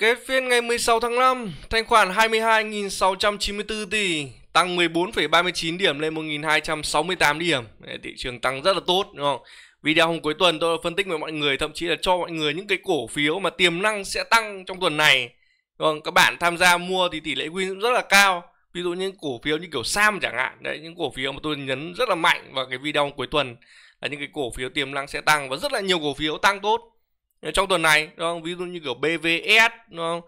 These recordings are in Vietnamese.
Kết phiên ngày 16 tháng 5, thanh khoản 22.694 tỷ, tăng 14,39 điểm lên 1.268 điểm. Thị trường tăng rất là tốt đúng không? Video hôm cuối tuần tôi đã phân tích với mọi người, thậm chí là cho mọi người những cái cổ phiếu mà tiềm năng sẽ tăng trong tuần này. Còn các bạn tham gia mua thì tỷ lệ win cũng rất là cao. Ví dụ những cổ phiếu như kiểu Sam chẳng hạn, đấy những cổ phiếu mà tôi nhấn rất là mạnh vào cái video cuối tuần là những cái cổ phiếu tiềm năng sẽ tăng và rất là nhiều cổ phiếu tăng tốt trong tuần này đúng không? ví dụ như kiểu BVS đúng không?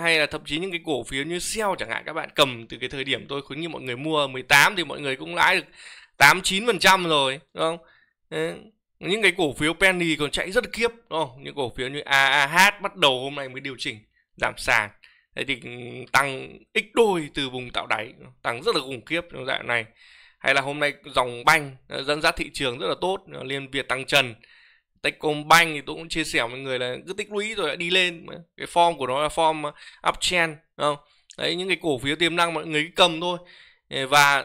hay là thậm chí những cái cổ phiếu như Shell chẳng hạn các bạn cầm từ cái thời điểm tôi khuyến nghị mọi người mua 18 thì mọi người cũng lãi được 8 9% rồi đúng không? Đấy. Những cái cổ phiếu penny còn chạy rất là kiếp đúng không? Những cổ phiếu như AAH bắt đầu hôm nay mới điều chỉnh giảm sàn. Thế thì ừ, tăng x đôi từ vùng tạo đáy, tăng rất là khủng khiếp trong dạng này. Hay là hôm nay dòng banh dẫn dắt thị trường rất là tốt, liên Việt tăng trần. Techcombank thì tôi cũng chia sẻ với người là cứ tích lũy rồi đi lên cái form của nó là form ờ, uptrend không đấy những cái cổ phiếu tiềm năng mọi người cầm thôi ờ, và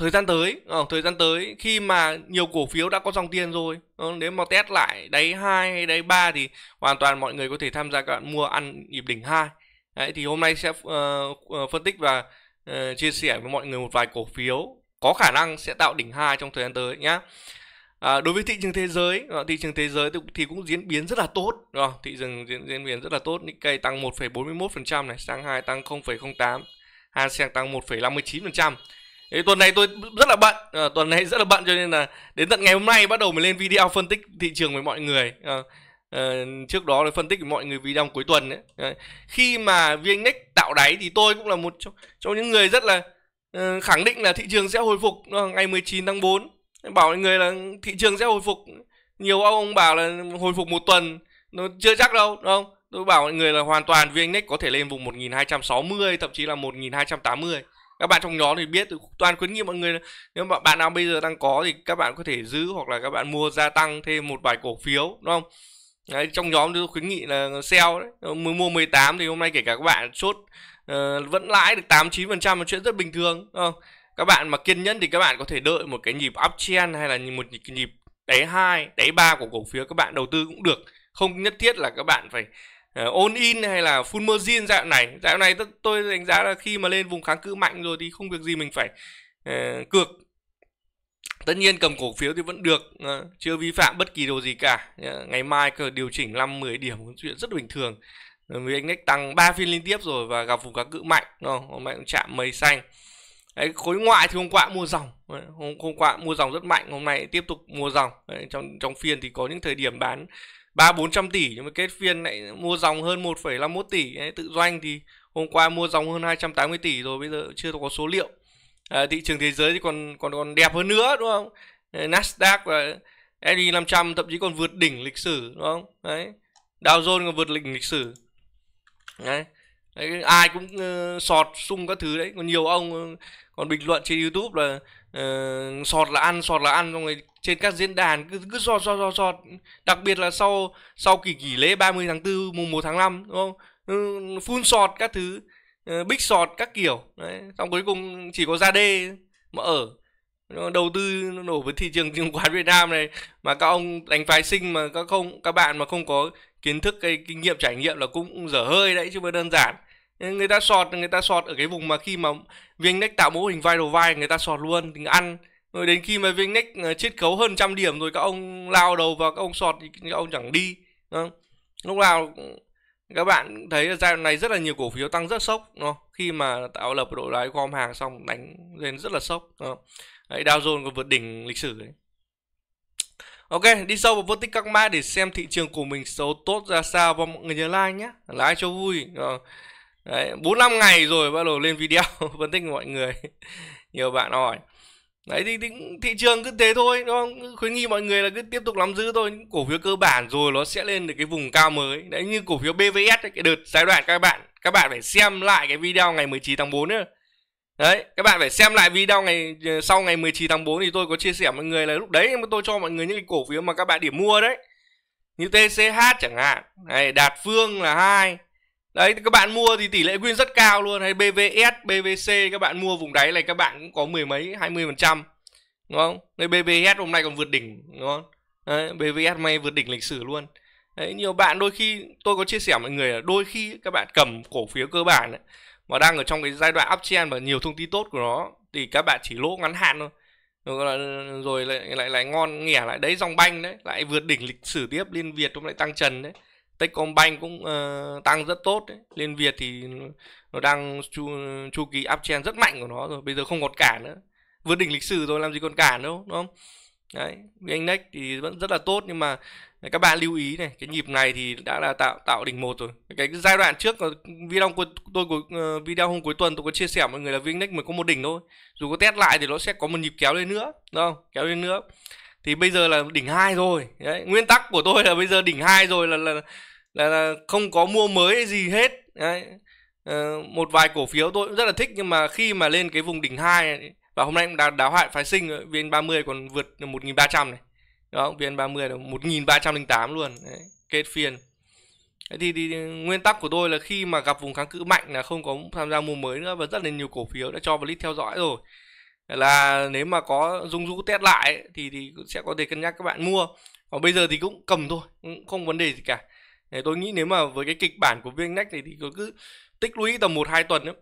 thời gian tới thời gian tới khi mà nhiều cổ phiếu đã có dòng tiền rồi nếu mà test lại đáy hai hay đáy ba thì hoàn toàn mọi người có thể tham gia các bạn mua ăn nhịp đỉnh hai đấy thì hôm nay sẽ ờ, phân tích và chia sẻ với mọi người một vài cổ phiếu có khả năng sẽ tạo đỉnh hai trong thời gian tới nhé À, đối với thị trường thế giới, thị trường thế giới thì cũng diễn biến rất là tốt, Thị trường diễn, diễn biến rất là tốt, Nikkei tăng 1,41% này, Shanghai tăng 0,08, Hansen tăng 1,59%. Thế tuần này tôi rất là bận, à, tuần này rất là bận cho nên là đến tận ngày hôm nay bắt đầu mới lên video phân tích thị trường với mọi người. À, à, trước đó là phân tích với mọi người video cuối tuần ấy. À, khi mà VNX tạo đáy thì tôi cũng là một trong, trong những người rất là uh, khẳng định là thị trường sẽ hồi phục uh, ngày 19 tháng 4 bảo mọi người là thị trường sẽ hồi phục nhiều ông bảo là hồi phục một tuần nó chưa chắc đâu đúng không tôi bảo mọi người là hoàn toàn vn index có thể lên vùng 1260 thậm chí là 1280 các bạn trong nhóm thì biết tôi toàn khuyến nghị mọi người nếu mà bạn nào bây giờ đang có thì các bạn có thể giữ hoặc là các bạn mua gia tăng thêm một vài cổ phiếu đúng không đấy, trong nhóm tôi khuyến nghị là sell đấy mua 18 thì hôm nay kể cả các bạn chốt uh, ờ, vẫn lãi được 89 phần trăm là chuyện rất bình thường đúng không các bạn mà kiên nhẫn thì các bạn có thể đợi một cái nhịp uptrend hay là một nhịp đáy hai đáy ba của cổ phiếu các bạn đầu tư cũng được không nhất thiết là các bạn phải ôn ờ, in hay là full margin dạo này dạo này tôi đánh giá là khi mà lên vùng kháng cự mạnh rồi thì không việc gì mình phải uh, cược tất nhiên cầm cổ phiếu thì vẫn được uh, chưa vi phạm bất kỳ điều gì cả uh, ngày mai cơ điều chỉnh 5 10 điểm chuyện rất bình thường vì anh index tăng 3 phiên liên tiếp rồi và gặp vùng kháng cự mạnh nó hôm nay cũng chạm mây xanh Đấy, khối ngoại thì hôm qua mua dòng Đấy, hôm, hôm qua mua dòng rất mạnh hôm nay tiếp tục mua dòng Đấy, trong trong phiên thì có những thời điểm bán ba bốn trăm tỷ nhưng mà kết phiên lại mua dòng hơn một 1,51 tỷ Đấy, tự doanh thì hôm qua mua dòng hơn 280 tỷ rồi bây giờ chưa có số liệu à, thị trường thế giới thì còn còn còn đẹp hơn nữa đúng không Nasdaq và S&P 500 thậm chí còn vượt đỉnh lịch sử đúng không đấy Dow Jones còn vượt đỉnh lịch sử đấy, đấy ai cũng uh, sọt sung các thứ đấy còn nhiều ông còn bình luận trên youtube là uh, sọt là ăn sọt là ăn xong rồi trên các diễn đàn cứ cứ sọt sọt sọt sọt đặc biệt là sau sau kỳ nghỉ lễ 30 tháng 4 mùng 1 tháng 5 đúng không uh, full sọt các thứ uh, big sọt các kiểu đấy xong cuối cùng chỉ có ra đê mà ở đầu tư nó nổ với thị trường chứng khoán Việt Nam này mà các ông đánh phái sinh mà các không các bạn mà không có kiến thức cái kinh nghiệm trải nghiệm là cũng dở hơi đấy chứ không đơn giản người ta sọt người ta sọt ở cái vùng mà khi mà VNX tạo mô hình viral vai người ta sọt luôn thì ăn rồi đến khi mà VNX ờ, chiết khấu hơn trăm điểm rồi các ông lao đầu vào các ông sọt thì các ông chẳng đi không? lúc nào các bạn thấy là giai đoạn này rất là nhiều cổ phiếu tăng rất sốc đúng không? khi mà tạo lập đội lái gom hàng xong đánh lên rất là sốc đúng không? Đấy, Dow Jones còn vượt đỉnh lịch sử đấy Ok, đi sâu vào phân tích các mã để xem thị trường của mình xấu tốt ra sao và mọi người nhớ like nhé. Like cho vui. Rồi. Đấy, 45 ngày rồi bắt đầu lên video phân tích mọi người. Nhiều bạn hỏi. Đấy thì, thì thị trường cứ thế thôi, đúng không? Khuyến nghị mọi người là cứ tiếp tục nắm giữ thôi, những cổ phiếu cơ bản rồi nó sẽ lên được cái vùng cao mới. Đấy như cổ phiếu BVS cái đợt giai đoạn các bạn các bạn phải xem lại cái video ngày 19 tháng 4 nữa. Đấy, các bạn phải xem lại video ngày ờ, sau ngày 19 tháng 4 thì tôi có chia sẻ mọi người là lúc đấy tôi cho mọi người những cái cổ phiếu mà các bạn điểm mua đấy. Như TCH chẳng hạn, này Đạt Phương là hai Đấy các bạn mua thì tỷ lệ win rất cao luôn hay BVS, BVC các bạn mua vùng đáy này các bạn cũng có mười mấy 20% đúng không? Đây BVS hôm nay còn vượt đỉnh đúng không? Đấy, BVS may vượt đỉnh lịch sử luôn. Đấy, nhiều bạn đôi khi tôi có chia sẻ mọi người là đôi khi các bạn cầm cổ phiếu cơ bản ấy, mà đang ở trong cái giai đoạn uptrend và nhiều thông tin tốt của nó thì các bạn chỉ lỗ ngắn hạn thôi rồi, rồi lại lại lại ngon nghẻ lại đấy dòng banh đấy lại vượt đỉnh lịch sử tiếp liên việt hôm lại tăng trần đấy Techcombank cũng uh, tăng rất tốt đấy. Liên Việt thì nó đang chu, chu kỳ uptrend rất mạnh của nó rồi bây giờ không còn cản nữa vượt đỉnh lịch sử rồi làm gì còn cản đâu đúng không đấy index thì vẫn rất là tốt nhưng mà các bạn lưu ý này cái nhịp này thì đã là tạo tạo đỉnh một rồi cái giai đoạn trước video của tôi của ờ, video hôm cuối tuần tôi có chia sẻ mọi người là vn mới có một đỉnh thôi dù có test lại thì nó sẽ có một nhịp kéo lên nữa đúng không kéo lên nữa thì bây giờ là đỉnh hai rồi đấy nguyên tắc của tôi là bây giờ đỉnh hai rồi là là là, là không có mua mới gì hết đấy Uh, một vài cổ phiếu tôi cũng rất là thích nhưng mà khi mà lên cái vùng đỉnh hai và hôm nay cũng đã đáo hại phái sinh VN30 còn vượt 1.300 này đó VN30 là 1.308 luôn Đấy, kết phiên Đấy, thì, thì nguyên tắc của tôi là khi mà gặp vùng kháng cự mạnh là không có tham gia mua mới nữa và rất là nhiều cổ phiếu đã cho vào list theo dõi rồi là nếu mà có rung rũ test lại thì thì sẽ có thể cân nhắc các bạn mua còn bây giờ thì cũng cầm thôi cũng không vấn đề gì cả Thế tôi nghĩ nếu mà với cái kịch bản của Nách thì thì cứ tích lũy tầm 1 2 tuần nữa.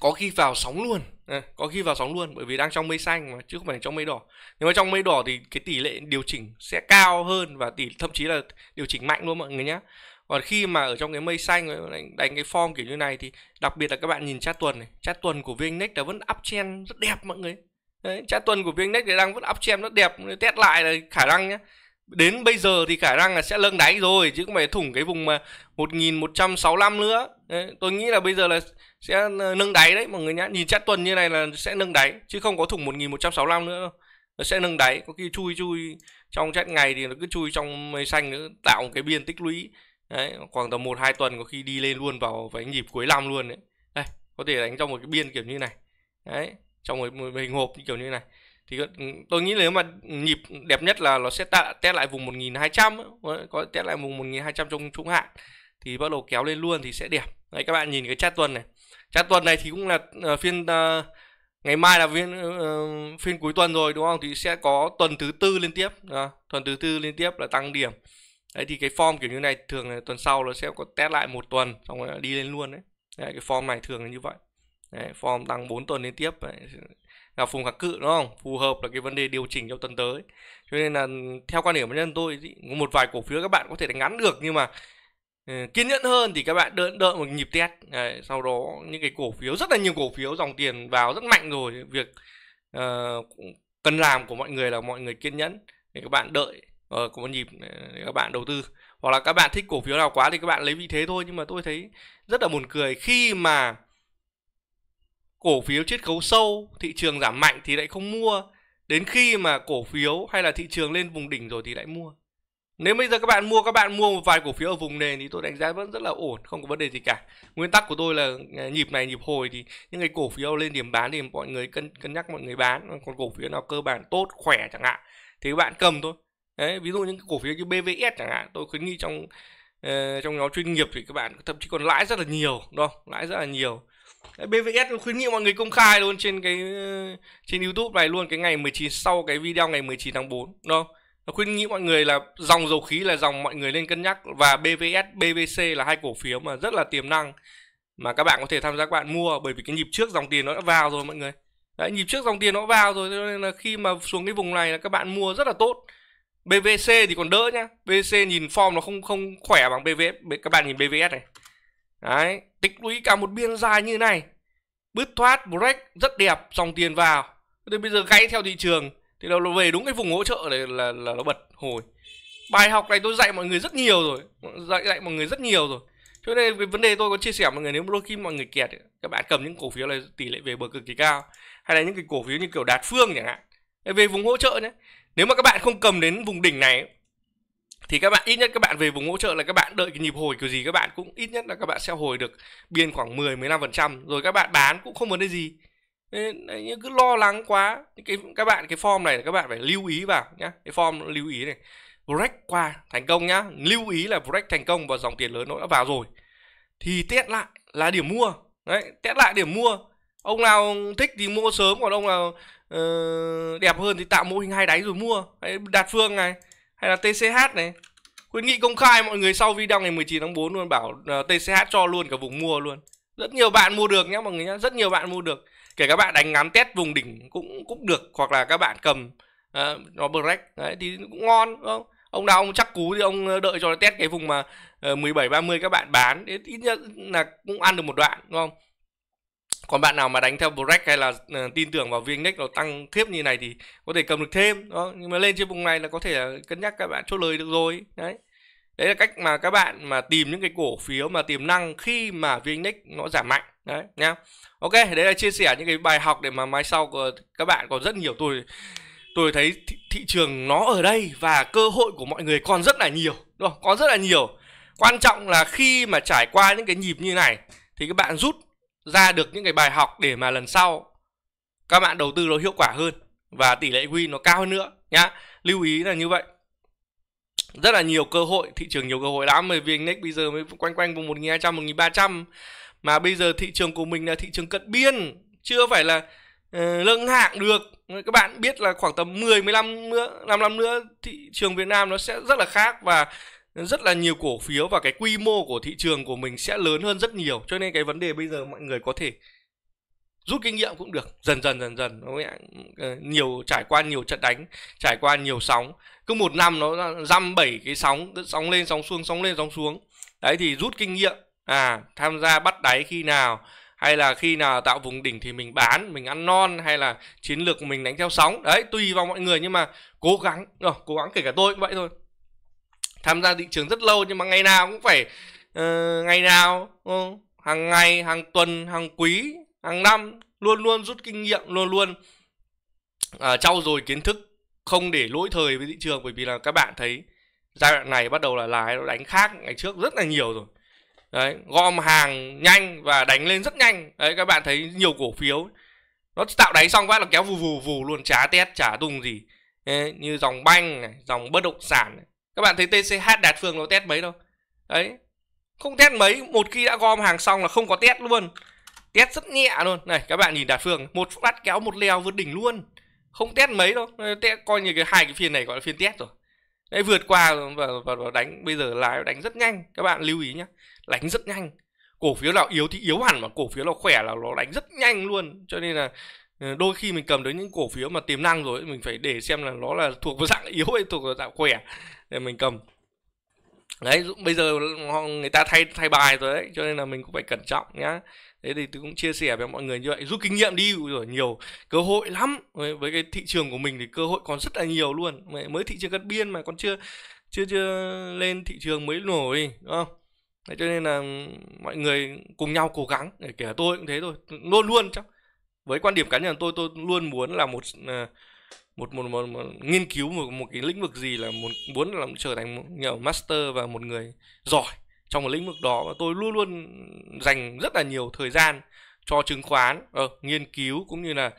Có khi vào sóng luôn, à, có khi vào sóng luôn bởi vì đang trong mây xanh mà chứ không phải trong mây đỏ. Nhưng mà trong mây đỏ thì cái tỷ lệ điều chỉnh sẽ cao hơn và tỷ thậm chí là điều chỉnh mạnh luôn mọi người nhé còn khi mà ở trong cái mây xanh đánh, cái form kiểu như này thì đặc biệt là các bạn nhìn chat tuần này chat tuần của VNX là vẫn uptrend rất đẹp mọi người Đấy, chart tuần của VNX thì đang vẫn uptrend rất đẹp test lại là khả năng nhé đến bây giờ thì khả năng là sẽ lâng đáy rồi chứ không phải thủng cái vùng mà 1165 nữa đấy, tôi nghĩ là bây giờ là sẽ nâng đáy đấy mọi người nhá nhìn chắc tuần như này là sẽ nâng đáy chứ không có thủng 1165 nữa nó sẽ nâng đáy có khi chui chui trong chắc ngày thì nó cứ chui trong mây xanh nữa tạo một cái biên tích lũy đấy khoảng tầm một hai tuần có khi đi lên luôn vào cái nhịp cuối năm luôn đấy đây có thể đánh trong một cái biên kiểu như này đấy trong một, một hình hộp như kiểu như này thì ừ, tôi nghĩ nếu mà nhịp đẹp nhất là nó sẽ tạ, test lại vùng 1200 có test lại vùng 1200 trong trung hạn thì bắt đầu kéo lên luôn thì sẽ đẹp đấy các bạn nhìn cái chat tuần này chat tuần này thì cũng là uh, phiên uh, ngày mai là phiên uh, phiên cuối tuần rồi đúng không thì sẽ có tuần thứ tư liên tiếp à, tuần thứ tư liên tiếp là tăng điểm đấy thì cái form kiểu như này thường là tuần sau nó sẽ có test lại một tuần xong rồi đi lên luôn đấy, đấy cái form này thường là như vậy đấy, form tăng 4 tuần liên tiếp đấy, là vùng kháng cự đúng không phù hợp là cái vấn đề điều chỉnh trong tuần tới cho nên là theo quan điểm cá nhân tôi một vài cổ phiếu các bạn có thể đánh ngắn được nhưng mà ừ, kiên nhẫn hơn thì các bạn đợi đợi một nhịp test Đấy, sau đó những cái cổ phiếu rất là nhiều cổ phiếu dòng tiền vào rất mạnh rồi việc uh, cần làm của mọi người là mọi người kiên nhẫn để các bạn đợi uh, có một nhịp ờ, để các bạn đầu tư hoặc là các bạn thích cổ phiếu nào quá thì các bạn lấy vị thế thôi nhưng mà tôi thấy rất là buồn cười khi mà cổ phiếu chiết khấu sâu thị trường giảm mạnh thì lại không mua đến khi mà cổ phiếu hay là thị trường lên vùng đỉnh rồi thì lại mua nếu bây giờ các bạn mua các bạn mua một vài cổ phiếu ở vùng nền thì tôi đánh giá vẫn rất là ổn không có vấn đề gì cả nguyên tắc của tôi là à, nhịp này nhịp hồi thì những cái cổ phiếu lên điểm bán thì mọi người cân cân nhắc mọi người bán còn cổ phiếu nào cơ bản tốt khỏe chẳng hạn thì các bạn cầm thôi đấy ví dụ những cổ phiếu như bvs chẳng hạn tôi khuyến nghị trong uh, trong nhóm chuyên nghiệp thì các bạn thậm chí còn lãi rất là nhiều đúng không lãi rất là nhiều BVS khuyến nghị mọi người công khai luôn trên cái ờ, trên YouTube này luôn cái ngày 19 sau cái video ngày 19 tháng 4 đúng không? Nó khuyên nghĩ mọi người là dòng dầu khí là dòng mọi người nên cân nhắc và BVS, BVC là hai cổ phiếu mà rất là tiềm năng mà các bạn có thể tham gia các bạn mua bởi vì cái nhịp trước dòng tiền nó đã vào rồi mọi người. Đấy, nhịp trước dòng tiền nó vào rồi cho nên là khi mà xuống cái vùng này là các bạn mua rất là tốt. BVC thì còn đỡ nhá. BVC nhìn form nó không không khỏe bằng BVS. Các bạn nhìn BVS này đấy tích lũy cả một biên dài như này bứt thoát break rất đẹp dòng tiền vào thế bây giờ gãy theo thị trường thì nó về đúng cái vùng hỗ trợ này là là nó bật hồi bài học này tôi dạy mọi người rất nhiều rồi dạy dạy mọi người rất nhiều rồi cho nên cái vấn đề tôi có chia sẻ mọi người nếu đôi khi mọi người kẹt các bạn cầm những cổ phiếu này tỷ lệ về bờ cực kỳ cao hay là những cái cổ phiếu như kiểu đạt phương chẳng hạn về vùng hỗ trợ nhé nếu mà các bạn không cầm đến vùng đỉnh này thì các bạn ít nhất các bạn về vùng hỗ trợ là các bạn đợi cái nhịp hồi kiểu gì các bạn cũng ít nhất là các bạn sẽ hồi được biên khoảng 10 15% rồi các bạn bán cũng không vấn đề gì. Nên cứ lo lắng quá cái các bạn cái form này các bạn phải lưu ý vào nhá. Cái form lưu ý này. Break qua thành công nhá. Lưu ý là break thành công và dòng tiền lớn nó đã vào rồi. Thì test lại là điểm mua. Đấy, test lại điểm mua. Ông nào thích thì mua sớm còn ông nào uh, đẹp hơn thì tạo mô hình hai đáy rồi mua. Đấy, đạt phương này hay là TCH này khuyến nghị công khai mọi người sau video ngày 19 tháng 4 luôn bảo uh, ờ, TCH cho luôn cả vùng mua luôn rất nhiều bạn mua được nhé mọi người nhé rất nhiều bạn mua được kể các bạn đánh ngắm test vùng đỉnh cũng cũng được hoặc là các bạn cầm uh, nó break đấy thì cũng ngon đúng không ông nào ông chắc cú thì ông ờ, đợi cho nó test cái vùng mà uh, 17 30 các bạn bán ít nhất là cũng ăn được một đoạn đúng không còn bạn nào mà đánh theo break hay là uh, tin tưởng vào viên index nó tăng tiếp như này thì có thể cầm được thêm đó nhưng mà lên trên vùng này là có thể là cân nhắc các bạn chốt lời được rồi đấy đấy là cách mà các bạn mà tìm những cái cổ phiếu mà tiềm năng khi mà vn index nó giảm mạnh đấy nhá ok đấy là chia sẻ những cái bài học để mà mai sau các bạn còn rất nhiều tôi tôi thấy thị, thị trường nó ở đây và cơ hội của mọi người còn rất là nhiều đúng không còn rất là nhiều quan trọng là khi mà trải qua những cái nhịp như này thì các bạn rút ra được những cái bài học để mà lần sau các bạn đầu tư nó hiệu quả hơn và tỷ lệ win nó cao hơn nữa nhá lưu ý là như vậy rất là nhiều cơ hội thị trường nhiều cơ hội lắm bởi vì nick bây giờ mới quanh quanh vùng một một nghìn nghìn trăm, ba trăm mà bây giờ thị trường của mình là thị trường cận biên chưa phải là uh, ờ, lưng hạng được các bạn biết là khoảng tầm 10 15 nữa 5 năm nữa thị trường Việt Nam nó sẽ rất là khác và rất là nhiều cổ phiếu và cái quy mô của thị trường của mình sẽ lớn hơn rất nhiều cho nên cái vấn đề bây giờ mọi người có thể rút kinh nghiệm cũng được dần dần dần dần ờ, nhiều trải qua nhiều trận đánh trải qua nhiều sóng cứ một năm nó dăm bảy cái sóng sóng lên sóng xuống sóng lên sóng xuống đấy thì rút kinh nghiệm à tham gia bắt đáy khi nào hay là khi nào tạo vùng đỉnh thì mình bán mình ăn non hay là chiến lược mình đánh theo sóng đấy tùy vào mọi người nhưng mà cố gắng rồi cố gắng kể cả tôi cũng vậy thôi tham gia thị trường rất lâu nhưng mà ngày nào cũng phải uh, ngày nào uh, hàng ngày hàng tuần hàng quý hàng năm luôn luôn rút kinh nghiệm luôn luôn uh, trau dồi kiến thức không để lỗi thời với thị trường bởi vì là các bạn thấy giai đoạn này bắt đầu là lái nó đánh khác ngày trước rất là nhiều rồi đấy gom hàng nhanh và đánh lên rất nhanh đấy các bạn thấy nhiều cổ phiếu nó tạo đáy xong phát là kéo vù vù vù luôn chả tét chả tung gì đấy, như dòng banh này dòng bất động sản này, các bạn thấy tch đạt phương nó test mấy đâu đấy không test mấy một khi đã gom hàng xong là không có test luôn test rất nhẹ luôn này các bạn nhìn đạt phương một phát kéo một leo vượt đỉnh luôn không test mấy đâu test coi như cái hai cái phiên này gọi là phiên test rồi đấy vượt qua và, và, và đánh bây giờ là đánh rất nhanh các bạn lưu ý nhé đánh rất nhanh cổ phiếu nào yếu thì yếu hẳn mà cổ phiếu nào khỏe là nó đánh rất nhanh luôn cho nên là ừ, đôi khi mình cầm đến những cổ phiếu mà tiềm năng rồi mình phải để xem là nó là thuộc vào dạng yếu hay thuộc vào dạng khỏe để mình cầm đấy bây giờ người ta thay thay bài rồi đấy cho nên là mình cũng phải cẩn trọng nhá thế thì tôi cũng chia sẻ với mọi người như vậy rút kinh nghiệm đi rồi nhiều cơ hội lắm với cái thị trường của mình thì cơ hội còn rất là nhiều luôn mới thị trường cắt biên mà còn chưa chưa chưa lên thị trường mới nổi đúng không Đấy, cho nên là mọi người cùng nhau cố gắng để kể tôi cũng thế thôi luôn luôn chắc với quan điểm cá nhân tôi tôi luôn muốn là một à, một một, một, một nghiên cứu một một cái lĩnh vực gì là muốn muốn làm trở thành một nhiều master và một người giỏi trong một lĩnh vực đó và tôi luôn luôn dành rất là nhiều thời gian cho chứng khoán ờ, nghiên cứu cũng như là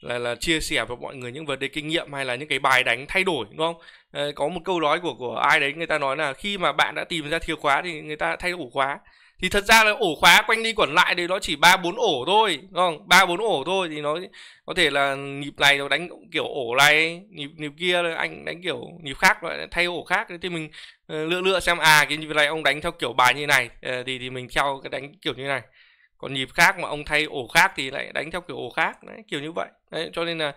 là là chia sẻ với mọi người những vấn đề kinh nghiệm hay là những cái bài đánh thay đổi đúng không ờ, có một câu nói của của ai đấy người ta nói là khi mà bạn đã tìm ra thiếu khóa thì người ta thay đổi khóa thì thật ra là ổ khóa quanh đi quẩn lại thì nó chỉ ba bốn ổ thôi đúng không ba bốn ổ thôi thì nó có thể là nhịp này nó đánh kiểu ổ này nhịp nhịp kia anh đánh kiểu nhịp khác nó thay ổ khác thì mình ờ, lựa lựa xem à cái nhịp này ông đánh theo kiểu bài như này ờ, thì thì mình theo cái đánh kiểu như này còn nhịp khác mà ông thay ổ khác thì lại đánh theo kiểu ổ khác đấy, kiểu như vậy đấy, cho nên là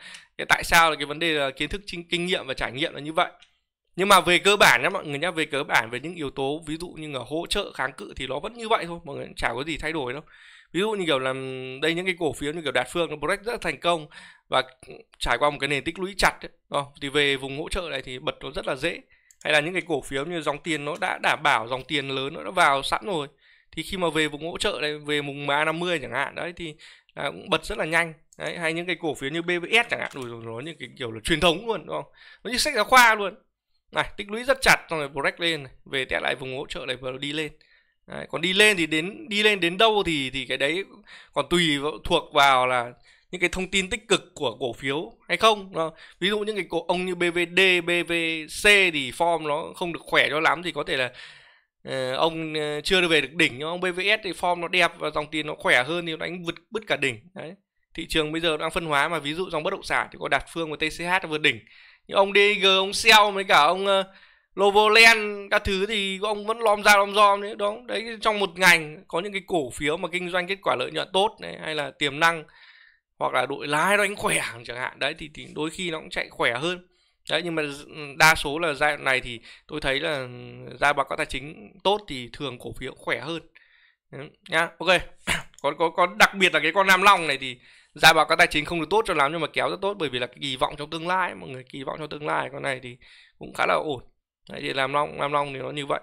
tại sao là cái vấn đề là kiến thức kinh nghiệm và trải nghiệm là như vậy nhưng mà về cơ bản nhá mọi người nhá về cơ bản về những yếu tố ví dụ như là hỗ trợ kháng cự thì nó vẫn như vậy thôi mọi người chả có gì thay đổi đâu ví dụ như kiểu là đây những cái cổ phiếu như kiểu đạt phương nó break rất là thành công và trải qua một cái nền tích lũy chặt ấy. thì về vùng hỗ trợ này thì bật nó rất là dễ hay là những cái cổ phiếu như dòng tiền nó đã đảm bảo dòng tiền lớn nó đã vào sẵn rồi thì khi mà về vùng hỗ trợ này về vùng MA 50 chẳng hạn đấy thì à, cũng bật rất là nhanh đấy hay những cái cổ phiếu như BVS chẳng hạn rồi nó những cái kiểu là truyền thống luôn đúng không nó như sách giáo khoa luôn này tích lũy rất chặt xong rồi break lên về test lại vùng hỗ trợ này và đi lên đấy, còn đi lên thì đến đi lên đến đâu thì thì cái đấy còn tùy thuộc vào là những cái thông tin tích cực của cổ phiếu hay không đó ví dụ những cái cổ ông như BVD BVC thì form nó không được khỏe cho lắm thì có thể là uh, ông ờ, chưa được về được đỉnh nhưng ông BVS thì form nó đẹp và dòng tiền nó khỏe hơn thì nó đánh vượt bứt cả đỉnh đấy thị trường bây giờ đang phân hóa mà ví dụ dòng bất động sản thì có đạt phương và TCH vượt đỉnh nhưng ông DG ông Sell với cả ông uh, ờ, Lovoland các thứ thì ông vẫn lom ra lom rom đấy đúng đấy trong một ngành có những cái cổ phiếu mà kinh doanh kết quả lợi nhuận tốt này hay là tiềm năng hoặc là đội lái đánh khỏe chẳng hạn đấy thì, thì đôi khi nó cũng chạy khỏe hơn đấy nhưng mà ừ, đa số là giai đoạn này thì tôi thấy là ừ, ra báo cáo tài chính tốt thì thường cổ phiếu khỏe hơn đấy, nhá ok còn có có đặc biệt là cái con nam long này thì ra dạ, báo cáo tài chính không được tốt cho lắm nhưng mà kéo rất tốt bởi vì là kỳ vọng trong tương lai mọi người kỳ vọng trong tương lai con này thì cũng khá là ổn đấy thì làm long làm long thì nó như vậy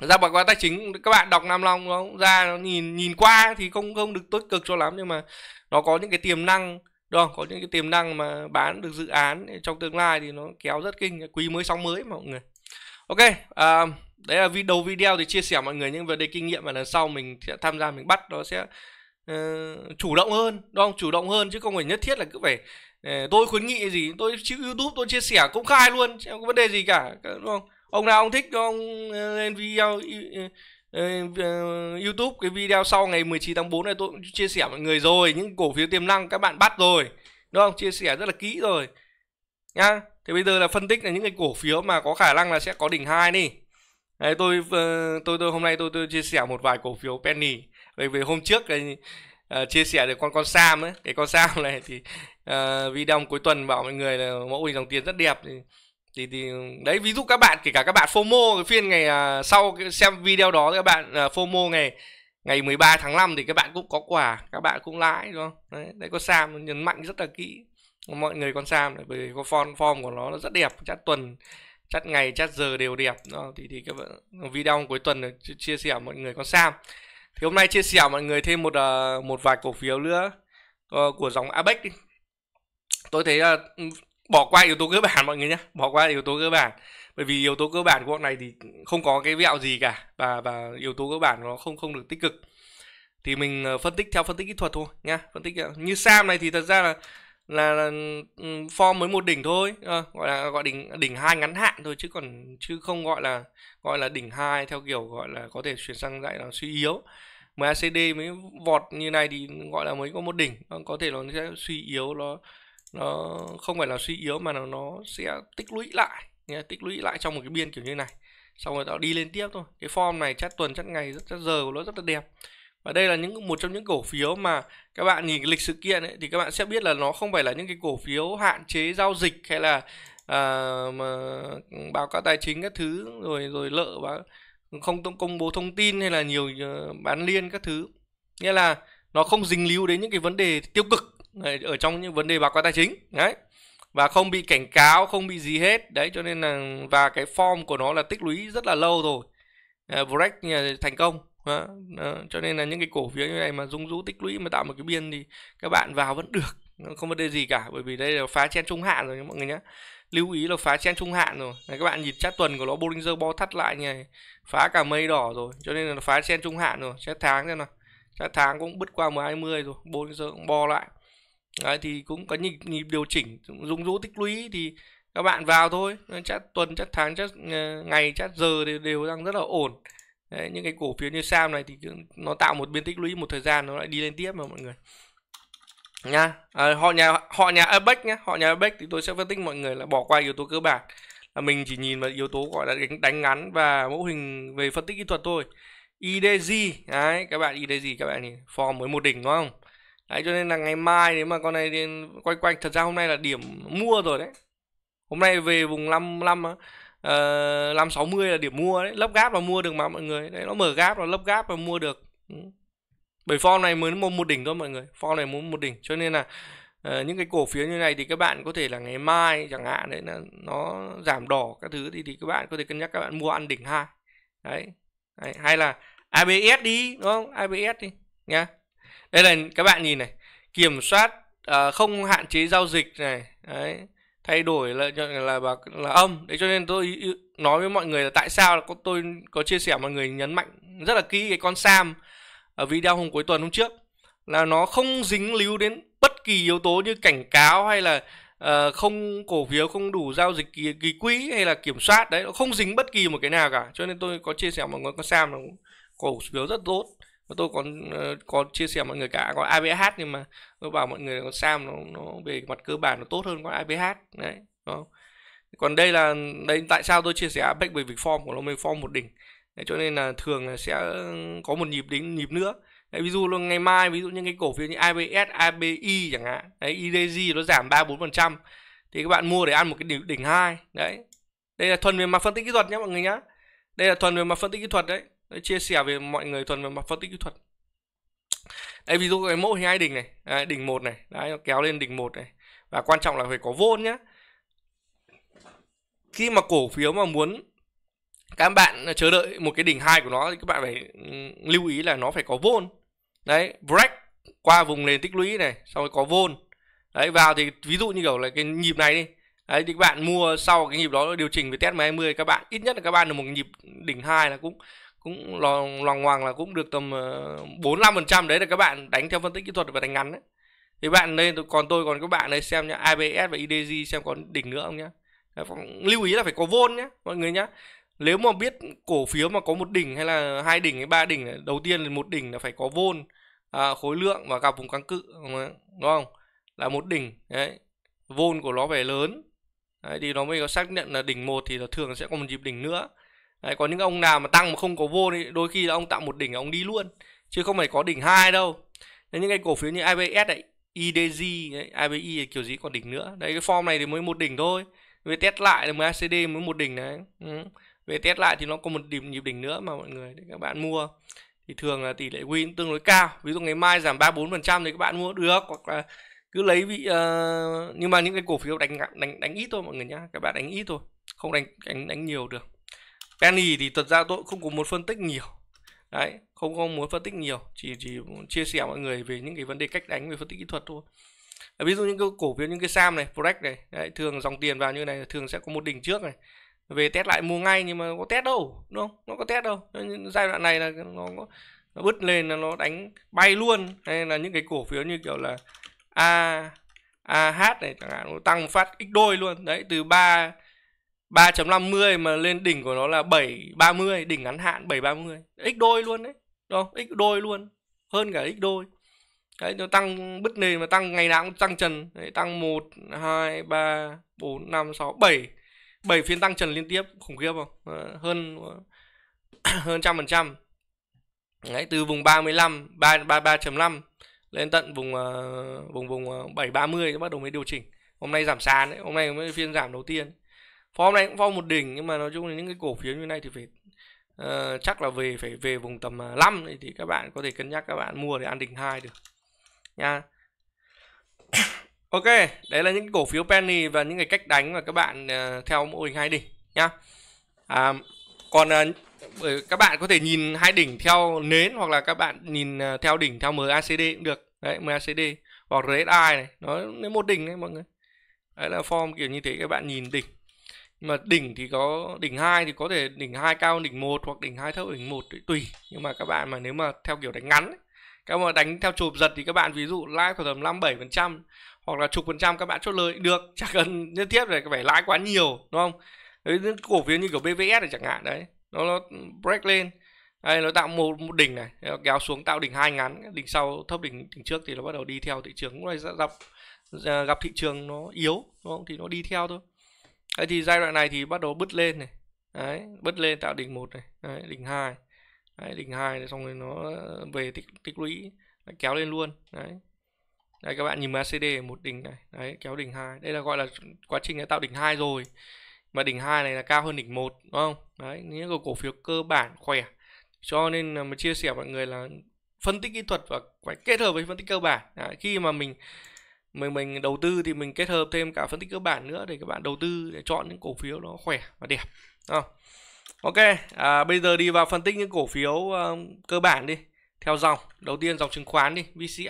ra dạ, báo cáo tài chính các bạn đọc nam long nó ra nó nhìn nhìn qua thì không không được tốt cực cho lắm nhưng mà nó có những cái tiềm năng đó có những cái tiềm năng mà bán được dự án trong tương lai thì nó kéo rất kinh quý mới sóng mới mọi người ok uh, đấy là video video thì chia sẻ mọi người những vấn đề kinh nghiệm và lần sau mình sẽ tham gia mình bắt nó sẽ Ờ, chủ động hơn đúng không chủ động hơn chứ không phải nhất thiết là cứ phải ờ, tôi khuyến nghị gì tôi chữ youtube tôi chia sẻ công khai luôn không có vấn đề gì cả đúng không ông nào ông thích ông ờ, lên video YouTube cái video sau ngày 19 tháng 4 này tôi cũng chia sẻ mọi người rồi những cổ phiếu tiềm năng các bạn bắt rồi đúng không chia sẻ rất là kỹ rồi nhá thì bây giờ là phân tích là những cái cổ phiếu mà có khả năng là sẽ có đỉnh hai đi Đấy, tôi, tôi tôi hôm nay tôi tôi chia sẻ một vài cổ phiếu penny bởi vì hôm trước thì, uh, ờ, chia sẻ được con con sam ấy cái con sam này thì uh, ờ, video cuối tuần bảo mọi người là mẫu hình dòng tiền rất đẹp thì thì, thì đấy ví dụ các bạn kể cả các bạn FOMO cái phiên ngày uh, sau xem video đó các bạn uh, FOMO ngày ngày 13 tháng 5 thì các bạn cũng có quà các bạn cũng lãi đúng không đấy, đấy con sam nhấn mạnh rất là kỹ mọi người con sam bởi vì con form form của nó nó rất đẹp chắc tuần chắc ngày chắc giờ đều đẹp đó, thì thì các bạn video cuối tuần chia sẻ mọi người con sam thì hôm nay chia sẻ mọi người thêm một uh, một vài cổ phiếu nữa uh, của dòng abec đi tôi thấy uh, bỏ qua yếu tố cơ bản mọi người nhé bỏ qua yếu tố cơ bản bởi vì yếu tố cơ bản của bọn này thì không có cái vẹo gì cả và và yếu tố cơ bản nó không không được tích cực thì mình phân tích theo phân tích kỹ thuật thôi nha phân tích như sam này thì thật ra là là, là ừ, form mới một đỉnh thôi à, gọi là gọi đỉnh đỉnh hai ngắn hạn thôi chứ còn chứ không gọi là gọi là đỉnh hai theo kiểu gọi là có thể chuyển sang dạy nó suy yếu MACD mới vọt như này thì gọi là mới có một đỉnh vâng, có thể là nó sẽ suy yếu nó nó không phải là suy yếu mà nó, nó sẽ tích lũy lại nhé tích lũy lại trong một cái biên kiểu như này xong rồi tạo đi lên tiếp thôi cái form này chắc tuần chắc ngày rất chắc giờ của nó rất là đẹp và đây là những một trong những cổ phiếu mà các bạn nhìn cái lịch sự kiện ấy, thì các bạn sẽ biết là nó không phải là những cái cổ phiếu hạn chế giao dịch hay là uh, mà báo cáo tài chính các thứ rồi rồi lợ và không công bố thông tin hay là nhiều ờ, bán liên các thứ nghĩa là nó không dính líu đến những cái vấn đề tiêu cực ở trong những vấn đề báo cáo tài chính đấy và không bị cảnh cáo không bị gì hết đấy cho nên là và cái form của nó là tích lũy rất là lâu rồi break à, thành công đó. cho nên là những cái cổ phiếu như này mà dung rũ tích lũy mà tạo một cái biên thì các bạn vào vẫn được không vấn đề gì cả bởi vì đây là phá chen trung hạn rồi mọi người nhé lưu ý là phá chen trung hạn rồi này các bạn nhìn chát tuần của nó Bollinger bo thắt lại như này phá cả mây đỏ rồi cho nên là nó phá chen trung hạn rồi chát tháng thế nào chát tháng cũng bứt qua 120 rồi Bollinger cũng bo lại Đấy, thì cũng có nhịp, nhịp điều chỉnh dùng rũ tích lũy thì các bạn vào thôi chát tuần chát tháng chát ờ, ngày chát giờ đều, đều đang rất là ổn Đấy, những cái cổ phiếu như sam này thì nó tạo một biên tích lũy một thời gian nó lại đi lên tiếp mà mọi người nha à, họ nhà họ nhà apec nhé họ nhà apec thì tôi sẽ phân tích mọi người là bỏ qua yếu tố cơ bản là mình chỉ nhìn vào yếu tố gọi là đánh, đánh ngắn và mẫu hình về phân tích kỹ thuật thôi idg đấy các bạn idg các bạn nhìn form mới một đỉnh đúng không đấy cho nên là ngày mai nếu mà con này đến quanh quanh thật ra hôm nay là điểm mua rồi đấy hôm nay về vùng 55 ờ, năm sáu mươi là điểm mua đấy lấp gáp là mua được mà mọi người đấy nó mở gáp nó lấp gáp là mua được ừ bởi form này mới một một đỉnh thôi mọi người form này muốn một đỉnh cho nên là uh, những cái cổ phiếu như này thì các bạn có thể là ngày mai chẳng hạn đấy là nó giảm đỏ các thứ thì thì các bạn có thể cân nhắc các bạn mua ăn đỉnh hai đấy. đấy hay là ABS đi đúng không ABS đi nhá đây là các bạn nhìn này kiểm soát uh, không hạn chế giao dịch này đấy thay đổi là là là, là âm đấy cho nên tôi nói với mọi người là tại sao tôi có chia sẻ mọi người nhấn mạnh rất là kỹ cái con sam ở video hôm cuối tuần hôm trước là nó không dính líu đến bất kỳ yếu tố như cảnh cáo hay là uh, không cổ phiếu không đủ giao dịch kỳ, kỳ quỹ hay là kiểm soát đấy nó không dính bất kỳ một cái nào cả cho nên tôi có chia sẻ mọi người có sam là cổ phiếu rất tốt và tôi còn uh, ờ, còn chia sẻ mọi người cả có ABH nhưng mà tôi bảo mọi người có sam nó nó về mặt cơ bản nó tốt hơn con ABH đấy đó còn đây là đây tại sao tôi chia sẻ Apex bởi vì form của nó mới form một đỉnh đấy, cho nên là thường là sẽ có một nhịp đến nhịp nữa đấy, ví dụ luôn ngày mai ví dụ như cái cổ phiếu như IBS, ABI chẳng hạn đấy IDG nó giảm 3 4 phần trăm thì các bạn mua để ăn một cái đỉnh, đỉnh hai đấy đây là thuần về mặt phân tích kỹ thuật nhé mọi người nhé đây là thuần về mặt phân tích kỹ thuật đấy, đấy chia sẻ về mọi người thuần về mặt phân tích kỹ thuật đây ví dụ cái mẫu hình hai đỉnh này đấy, đỉnh một này đấy nó kéo lên đỉnh một này và quan trọng là phải có vôn nhá khi mà cổ phiếu mà muốn các bạn chờ đợi một cái đỉnh hai của nó thì các bạn phải ừ, lưu ý là nó phải có vôn đấy break qua vùng nền tích lũy này xong rồi có vôn đấy vào thì ví dụ như kiểu là cái nhịp này đi đấy thì các bạn mua sau cái nhịp đó điều chỉnh về test 20 các bạn ít nhất là các bạn được một nhịp đỉnh hai là cũng cũng loằng loằng hoàng là cũng được tầm ờ, bốn năm phần trăm đấy là các bạn đánh theo phân tích kỹ thuật và đánh ngắn đấy thì bạn nên còn tôi còn các bạn đây xem nhá IBS và IDG xem có đỉnh nữa không nhá lưu ý là phải có vôn nhá mọi người nhá nếu mà biết cổ phiếu mà có một đỉnh hay là hai đỉnh hay ba đỉnh đầu tiên là một đỉnh là phải có vôn à, khối lượng và gặp vùng kháng cự đúng không là một đỉnh đấy vôn của nó phải lớn đấy, thì nó mới có xác nhận là đỉnh một thì nó thường sẽ có một nhịp đỉnh nữa đấy, có những ông nào mà tăng mà không có vôn đôi khi là ông tạo một đỉnh ông đi luôn chứ không phải có đỉnh hai đâu nên những cái cổ phiếu như IBS này IDG đấy, IBI thì kiểu gì còn đỉnh nữa đấy cái form này thì mới một đỉnh thôi với test lại là mới ACD mới một đỉnh đấy ừ về test lại thì nó có một điểm nhịp đỉnh nữa mà mọi người để các bạn mua thì thường là tỷ lệ win tương đối cao ví dụ ngày mai giảm ba bốn phần trăm thì các bạn mua được hoặc là cứ lấy vị uh, nhưng mà những cái cổ phiếu đánh đánh đánh ít thôi mọi người nhá các bạn đánh ít thôi không đánh đánh đánh nhiều được penny thì thật ra tôi không có muốn phân tích nhiều đấy không không muốn phân tích nhiều chỉ chỉ chia sẻ mọi người về những cái vấn đề cách đánh về phân tích kỹ thuật thôi ví dụ những cái cổ phiếu những cái sam này forex này đấy, thường dòng tiền vào như này thường sẽ có một đỉnh trước này về test lại mua ngay nhưng mà có test đâu đúng không nó có test đâu giai đoạn này là nó nó bứt lên là nó đánh bay luôn hay là những cái cổ phiếu như kiểu là a AH này chẳng hạn nó tăng phát x đôi luôn đấy từ 3 3.50 mà lên đỉnh của nó là 730 đỉnh ngắn hạn 730 x đôi luôn đấy đúng không? x đôi luôn hơn cả x đôi đấy nó tăng bứt nền mà tăng ngày nào cũng tăng trần đấy, tăng 1 2 3 4 5 6 7 bảy phiên tăng trần liên tiếp khủng khiếp không ờ, hơn hơn trăm phần trăm Đấy, từ vùng 35 33.5 lên tận vùng uh, vùng vùng uh, ờ, 730 bắt đầu mới điều chỉnh hôm nay giảm sàn đấy hôm nay mới phiên giảm đầu tiên form hôm nay cũng form một đỉnh nhưng mà nói chung là những cái cổ phiếu như này thì phải uh, chắc là về phải về vùng tầm 5 thì các bạn có thể cân nhắc các bạn mua để ăn đỉnh hai được nha Ok, đấy là những cổ phiếu penny và những cái cách đánh mà các bạn uh, theo mô hình hai đỉnh nhá. À, còn uh, các bạn có thể nhìn hai đỉnh theo nến hoặc là các bạn nhìn uh, theo đỉnh theo MACD cũng được. Đấy, MACD hoặc RSI này, nó nếu một đỉnh ấy mọi người. Đấy là form kiểu như thế các bạn nhìn đỉnh. Nhưng mà đỉnh thì có đỉnh 2 thì có thể đỉnh 2 cao hơn đỉnh 1 hoặc đỉnh 2 thấp hơn đỉnh 1 tùy. Nhưng mà các bạn mà nếu mà theo kiểu đánh ngắn ấy, các bạn đánh theo chụp giật thì các bạn ví dụ lãi khoảng tầm năm bảy phần trăm hoặc là chục phần trăm các bạn chốt lời được chả cần liên tiếp này phải lãi quá nhiều đúng không đấy những cổ phiếu như kiểu BVS này chẳng hạn đấy nó, nó break lên đây nó tạo một, một đỉnh này nó kéo xuống tạo đỉnh hai ngắn đỉnh sau thấp đỉnh đỉnh trước thì nó bắt đầu đi theo thị trường cũng là gặp à, gặp thị trường nó yếu đúng không thì nó đi theo thôi đấy thì giai đoạn này thì bắt đầu bứt lên này đấy bứt lên tạo đỉnh một này đấy, đỉnh hai đấy, đỉnh hai xong rồi nó về tích, tích lũy nó kéo lên luôn đấy đây các bạn nhìn macd một đỉnh này đấy kéo đỉnh hai đây là gọi là quá trình đã tạo đỉnh hai rồi mà đỉnh hai này là cao hơn đỉnh một đúng không đấy những cổ phiếu cơ bản khỏe cho nên là mình chia sẻ mọi người là phân tích kỹ thuật và phải kết hợp với phân tích cơ bản đấy, khi mà mình mình mình đầu tư thì mình kết hợp thêm cả phân tích cơ bản nữa để các bạn đầu tư để chọn những cổ phiếu nó khỏe và đẹp đúng không Ok, à, bây giờ đi vào phân tích những cổ phiếu uh, cơ bản đi theo dòng. Đầu tiên dòng chứng khoán đi, VCI.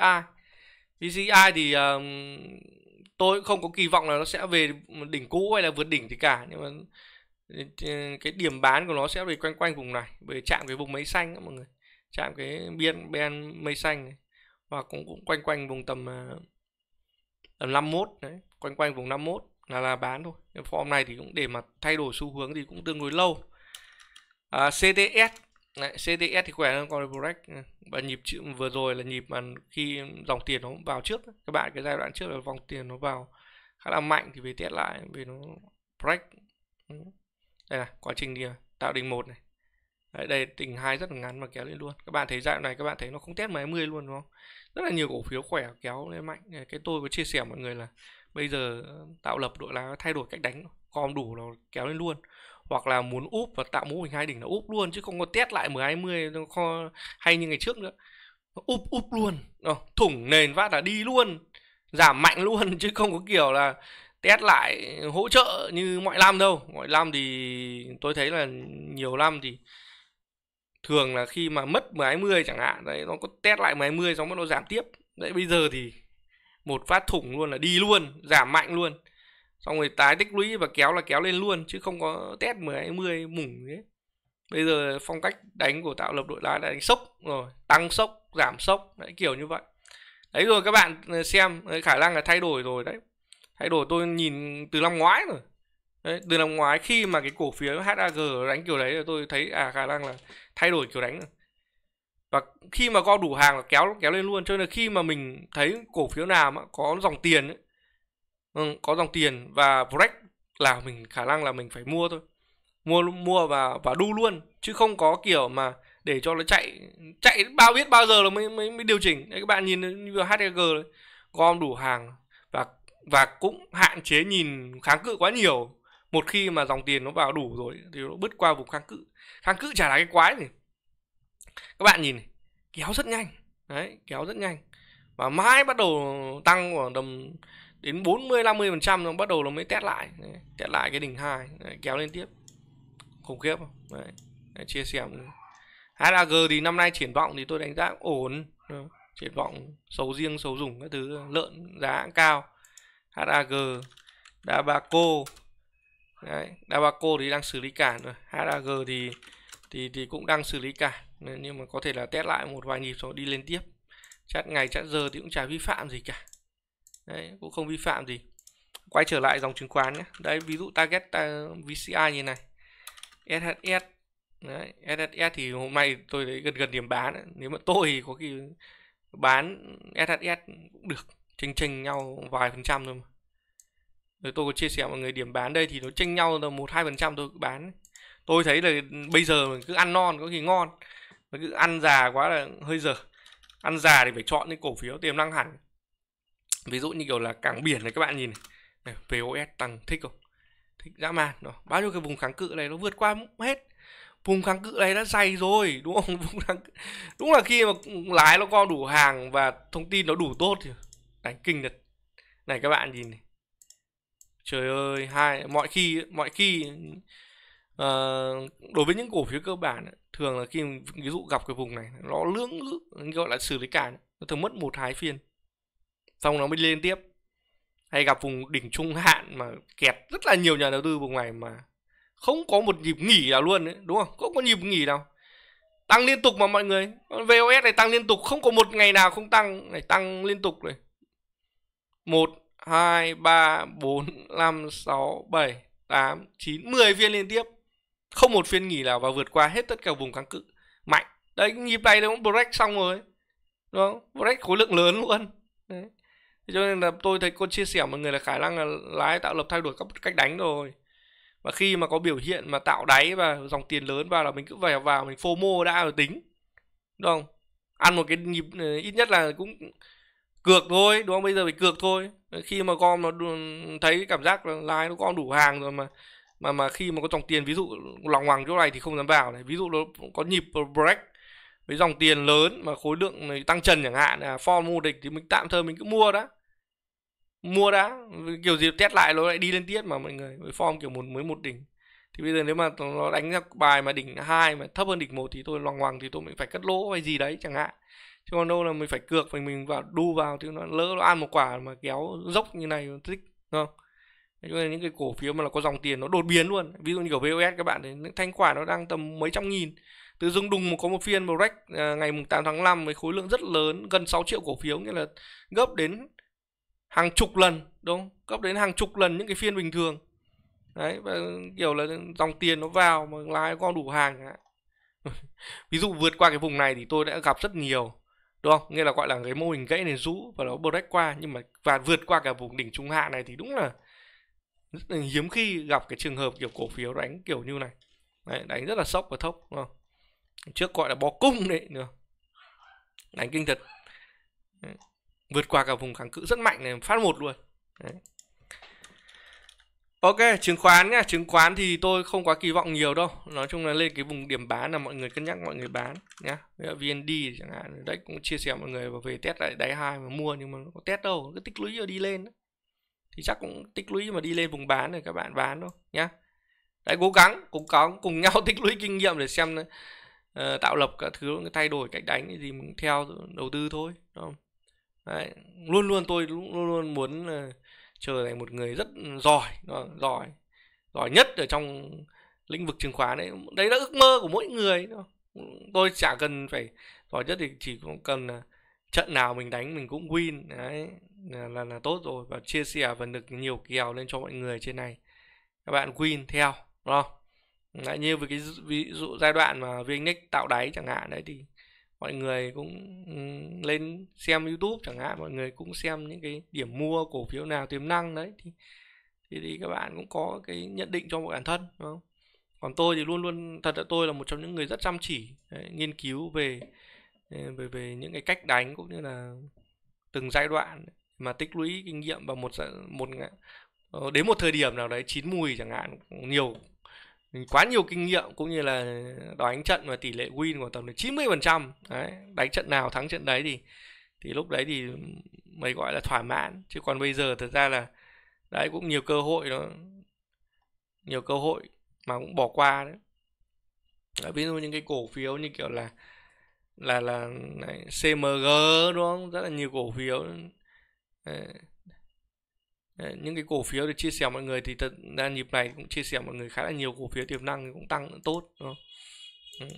VCI thì uh, tôi cũng không có kỳ vọng là nó sẽ về đỉnh cũ hay là vượt đỉnh thì cả nhưng mà ừ, cái điểm bán của nó sẽ về quanh quanh vùng này, về chạm cái vùng mây xanh đó mọi người. Chạm cái biên biên mây xanh này. và cũng cũng quanh quanh vùng tầm uh, tầm 51 đấy, quanh quanh vùng 51 là là bán thôi. Form này thì cũng để mà thay đổi xu hướng thì cũng tương đối lâu à, CDS Đấy, CDS thì khỏe hơn còn break ừ, và nhịp vừa rồi là nhịp mà khi dòng tiền nó vào trước các bạn cái giai đoạn trước là vòng tiền nó vào khá là mạnh thì về test lại vì nó break ừ. đây là quá trình đi à, tạo đỉnh một này Đấy, đây đỉnh hai rất là ngắn mà kéo lên luôn các bạn thấy giai đoạn này các bạn thấy nó không test mấy mươi luôn đúng không rất là nhiều cổ phiếu khỏe kéo lên mạnh cái tôi có chia sẻ mọi người là bây giờ tạo lập đội là thay đổi cách đánh com đủ nó kéo lên luôn hoặc là muốn úp và tạo mô hình hai đỉnh là úp luôn chứ không có test lại 1020 nó kho hay như ngày trước nữa úp úp ừ. luôn nó ờ, thủng nền phát là đi luôn giảm mạnh luôn chứ không có kiểu là test lại hỗ trợ như mọi năm đâu mọi năm thì tôi thấy là nhiều năm thì thường là khi mà mất 1020 chẳng hạn đấy nó có test lại 1020 xong bắt nó giảm tiếp đấy bây giờ thì một phát thủng luôn là đi luôn giảm mạnh luôn xong rồi tái tích lũy và kéo là kéo lên luôn chứ không có test 10 hay 10 mủng thế bây giờ phong cách đánh của tạo lập đội lái là đánh sốc rồi tăng sốc giảm sốc đấy kiểu như vậy đấy rồi các bạn ờ, xem ờ, khả năng là thay đổi rồi đấy thay đổi tôi nhìn từ năm ngoái rồi đấy, từ năm ngoái khi mà cái cổ phiếu HAG đánh kiểu đấy là tôi thấy à khả năng là thay đổi kiểu đánh rồi. và khi mà có đủ hàng là kéo kéo lên luôn cho nên là khi mà mình thấy cổ phiếu nào mà có dòng tiền ấy, Vâng, có dòng tiền và break là mình khả năng là mình phải mua thôi mua mua và và đu luôn chứ không có kiểu mà để cho nó chạy chạy bao biết bao giờ là mới mới, mới điều chỉnh đấy các bạn nhìn như HG đấy, gom đủ hàng và và cũng hạn chế nhìn kháng cự quá nhiều một khi mà dòng tiền nó vào đủ rồi thì nó bứt qua vùng kháng cự kháng cự trả là cái quái gì các bạn nhìn này, kéo rất nhanh đấy kéo rất nhanh và mãi bắt đầu tăng khoảng tầm đến 40 50 phần trăm nó bắt đầu nó mới test lại đấy, test lại cái đỉnh hai kéo lên tiếp khủng khiếp đấy, đấy chia sẻ HAG thì năm nay triển vọng thì tôi đánh giá ổn triển vọng xấu riêng xấu dùng các thứ lợn giá cao HAG Dabaco đấy Dabaco thì đang xử lý cả rồi HAG thì thì thì cũng đang xử lý cả nhưng mà có thể là test lại một vài nhịp rồi đi lên tiếp chắc ngày chắc giờ thì cũng chả vi phạm gì cả đấy cũng không vi phạm gì quay trở lại dòng chứng khoán nhé đấy ví dụ target uh, VCI như này SHS đấy, SHS thì hôm nay tôi thấy gần gần điểm bán nếu mà tôi thì có khi bán SHS cũng được tranh tranh nhau vài phần trăm thôi mà rồi tôi có chia sẻ mọi người điểm bán đây thì nó tranh nhau là một hai phần trăm tôi bán tôi thấy là bây giờ mình cứ ăn non có khi ngon mà cứ ăn già quá là hơi dở ăn già thì phải chọn những cổ phiếu tiềm năng hẳn ví dụ như kiểu là cảng biển này các bạn nhìn này VOS tăng thích không thích dã man đó bao nhiêu cái vùng kháng cự này nó vượt qua hết vùng kháng cự này đã dày rồi đúng không vùng kháng đúng là khi mà lái nó có đủ hàng và thông tin nó đủ tốt thì đánh kinh thật này các bạn nhìn này trời ơi hai mọi khi mọi khi uh, đối với những cổ phiếu cơ bản thường là khi ví dụ gặp cái vùng này nó lưỡng lự gọi là xử lý cả nó thường mất một hai phiên xong nó mới lên tiếp hay gặp vùng đỉnh trung hạn mà kẹt rất là nhiều nhà đầu tư vùng này mà không có một nhịp nghỉ nào luôn đấy đúng không không có nhịp nghỉ nào tăng liên tục mà mọi người VOS này tăng liên tục không có một ngày nào không tăng này tăng liên tục rồi một hai ba bốn năm sáu bảy tám chín mười phiên liên tiếp không một phiên nghỉ nào và vượt qua hết tất cả vùng kháng cự mạnh đấy nhịp này nó cũng break xong rồi đúng không break khối lượng lớn luôn đấy cho nên là tôi thấy cô chia sẻ mọi người là khả năng là lái tạo lập thay đổi các cách đánh rồi và khi mà có biểu hiện mà tạo đáy và dòng tiền lớn vào là mình cứ vào vào mình fomo đã rồi tính đúng không ăn một cái nhịp ờ, ít nhất là cũng cược thôi đúng không bây giờ phải cược thôi khi mà gom nó thấy cảm giác là lái nó gom đủ hàng rồi mà mà mà khi mà có dòng tiền ví dụ lòng hoàng chỗ này thì không dám vào này ví dụ nó có nhịp break với dòng tiền lớn mà khối lượng này tăng trần chẳng hạn là form mua địch thì mình tạm thời mình cứ mua đó mua đã kiểu gì test lại nó lại đi lên tiếp mà mọi người với form kiểu một mới một đỉnh thì bây giờ nếu mà nó đánh ra bài mà đỉnh hai mà thấp hơn đỉnh một thì tôi loằng ngoằng thì tôi mình phải cất lỗ hay gì đấy chẳng hạn chứ còn đâu là mình phải cược mình mình vào đu vào thì nó lỡ nó ăn một quả mà kéo dốc như này thích không nên những cái cổ phiếu mà là có dòng tiền nó đột biến luôn ví dụ như kiểu VOS các bạn thì những thanh khoản nó đang tầm mấy trăm nghìn từ dương đùng có một phiên break à, ngày 8 tháng 5 với khối lượng rất lớn gần 6 triệu cổ phiếu nghĩa là gấp đến hàng chục lần đúng không? gấp đến hàng chục lần những cái phiên bình thường đấy và kiểu là dòng tiền nó vào mà lái con đủ hàng ví dụ vượt qua cái vùng này thì tôi đã gặp rất nhiều đúng không nghĩa là gọi là cái mô hình gãy này rũ và nó break qua nhưng mà và vượt qua cả vùng đỉnh trung hạn này thì đúng là, là hiếm khi gặp cái trường hợp kiểu cổ phiếu đánh kiểu như này đấy, đánh rất là sốc và thốc đúng không trước gọi là bó cung đấy nữa đánh kinh thật vượt qua cả vùng kháng cự rất mạnh này phát một luôn đấy. ok chứng khoán nha chứng khoán thì tôi không quá kỳ vọng nhiều đâu nói chung là lên cái vùng điểm bán là mọi người cân nhắc mọi người bán nhá vnd chẳng hạn đấy cũng chia sẻ mọi người và về test lại đáy hai mà mua nhưng mà có test đâu cứ tích lũy rồi đi lên thì chắc cũng tích lũy mà đi lên vùng bán rồi các bạn bán thôi nhá đấy cố gắng cố có cùng nhau tích lũy kinh nghiệm để xem Ờ, tạo lập các thứ thay đổi cách đánh gì mình theo đầu tư thôi đúng không Đấy. luôn luôn tôi luôn luôn muốn uh, trở thành một người rất giỏi đúng giỏi giỏi nhất ở trong lĩnh vực chứng khoán đấy đấy là ước mơ của mỗi người đúng không? tôi chả cần phải giỏi nhất thì chỉ cần là trận nào mình đánh mình cũng win đấy là, là là tốt rồi và chia sẻ và được nhiều kèo lên cho mọi người trên này các bạn win theo đúng không Đấy, như với cái ví dụ giai đoạn mà VNX tạo đáy chẳng hạn đấy thì mọi người cũng ừ, lên xem YouTube chẳng hạn mọi người cũng xem những cái điểm mua cổ phiếu nào tiềm năng đấy thì thì, thì các bạn cũng có cái nhận định cho bản thân đúng không? Còn tôi thì luôn luôn thật là tôi là một trong những người rất chăm chỉ đấy, nghiên cứu về ừ, về về những cái cách đánh cũng như là từng giai đoạn mà tích lũy kinh nghiệm và một một ờ, đến một thời điểm nào đấy chín mùi chẳng hạn nhiều quá nhiều kinh nghiệm cũng như là đói đánh trận và tỷ lệ win của tầm là 90 phần trăm đánh trận nào thắng trận đấy thì thì lúc đấy thì mới gọi là thỏa mãn chứ còn bây giờ thật ra là đấy cũng nhiều cơ hội nó nhiều cơ hội mà cũng bỏ qua đấy, đấy ví dụ những cái cổ phiếu như kiểu là là là này, CMG đúng không rất là nhiều cổ phiếu đấy những cái cổ phiếu để chia sẻ mọi người thì thật ra nhịp này cũng chia sẻ mọi người khá là nhiều cổ phiếu tiềm năng cũng tăng cũng tốt đúng không? Ừ.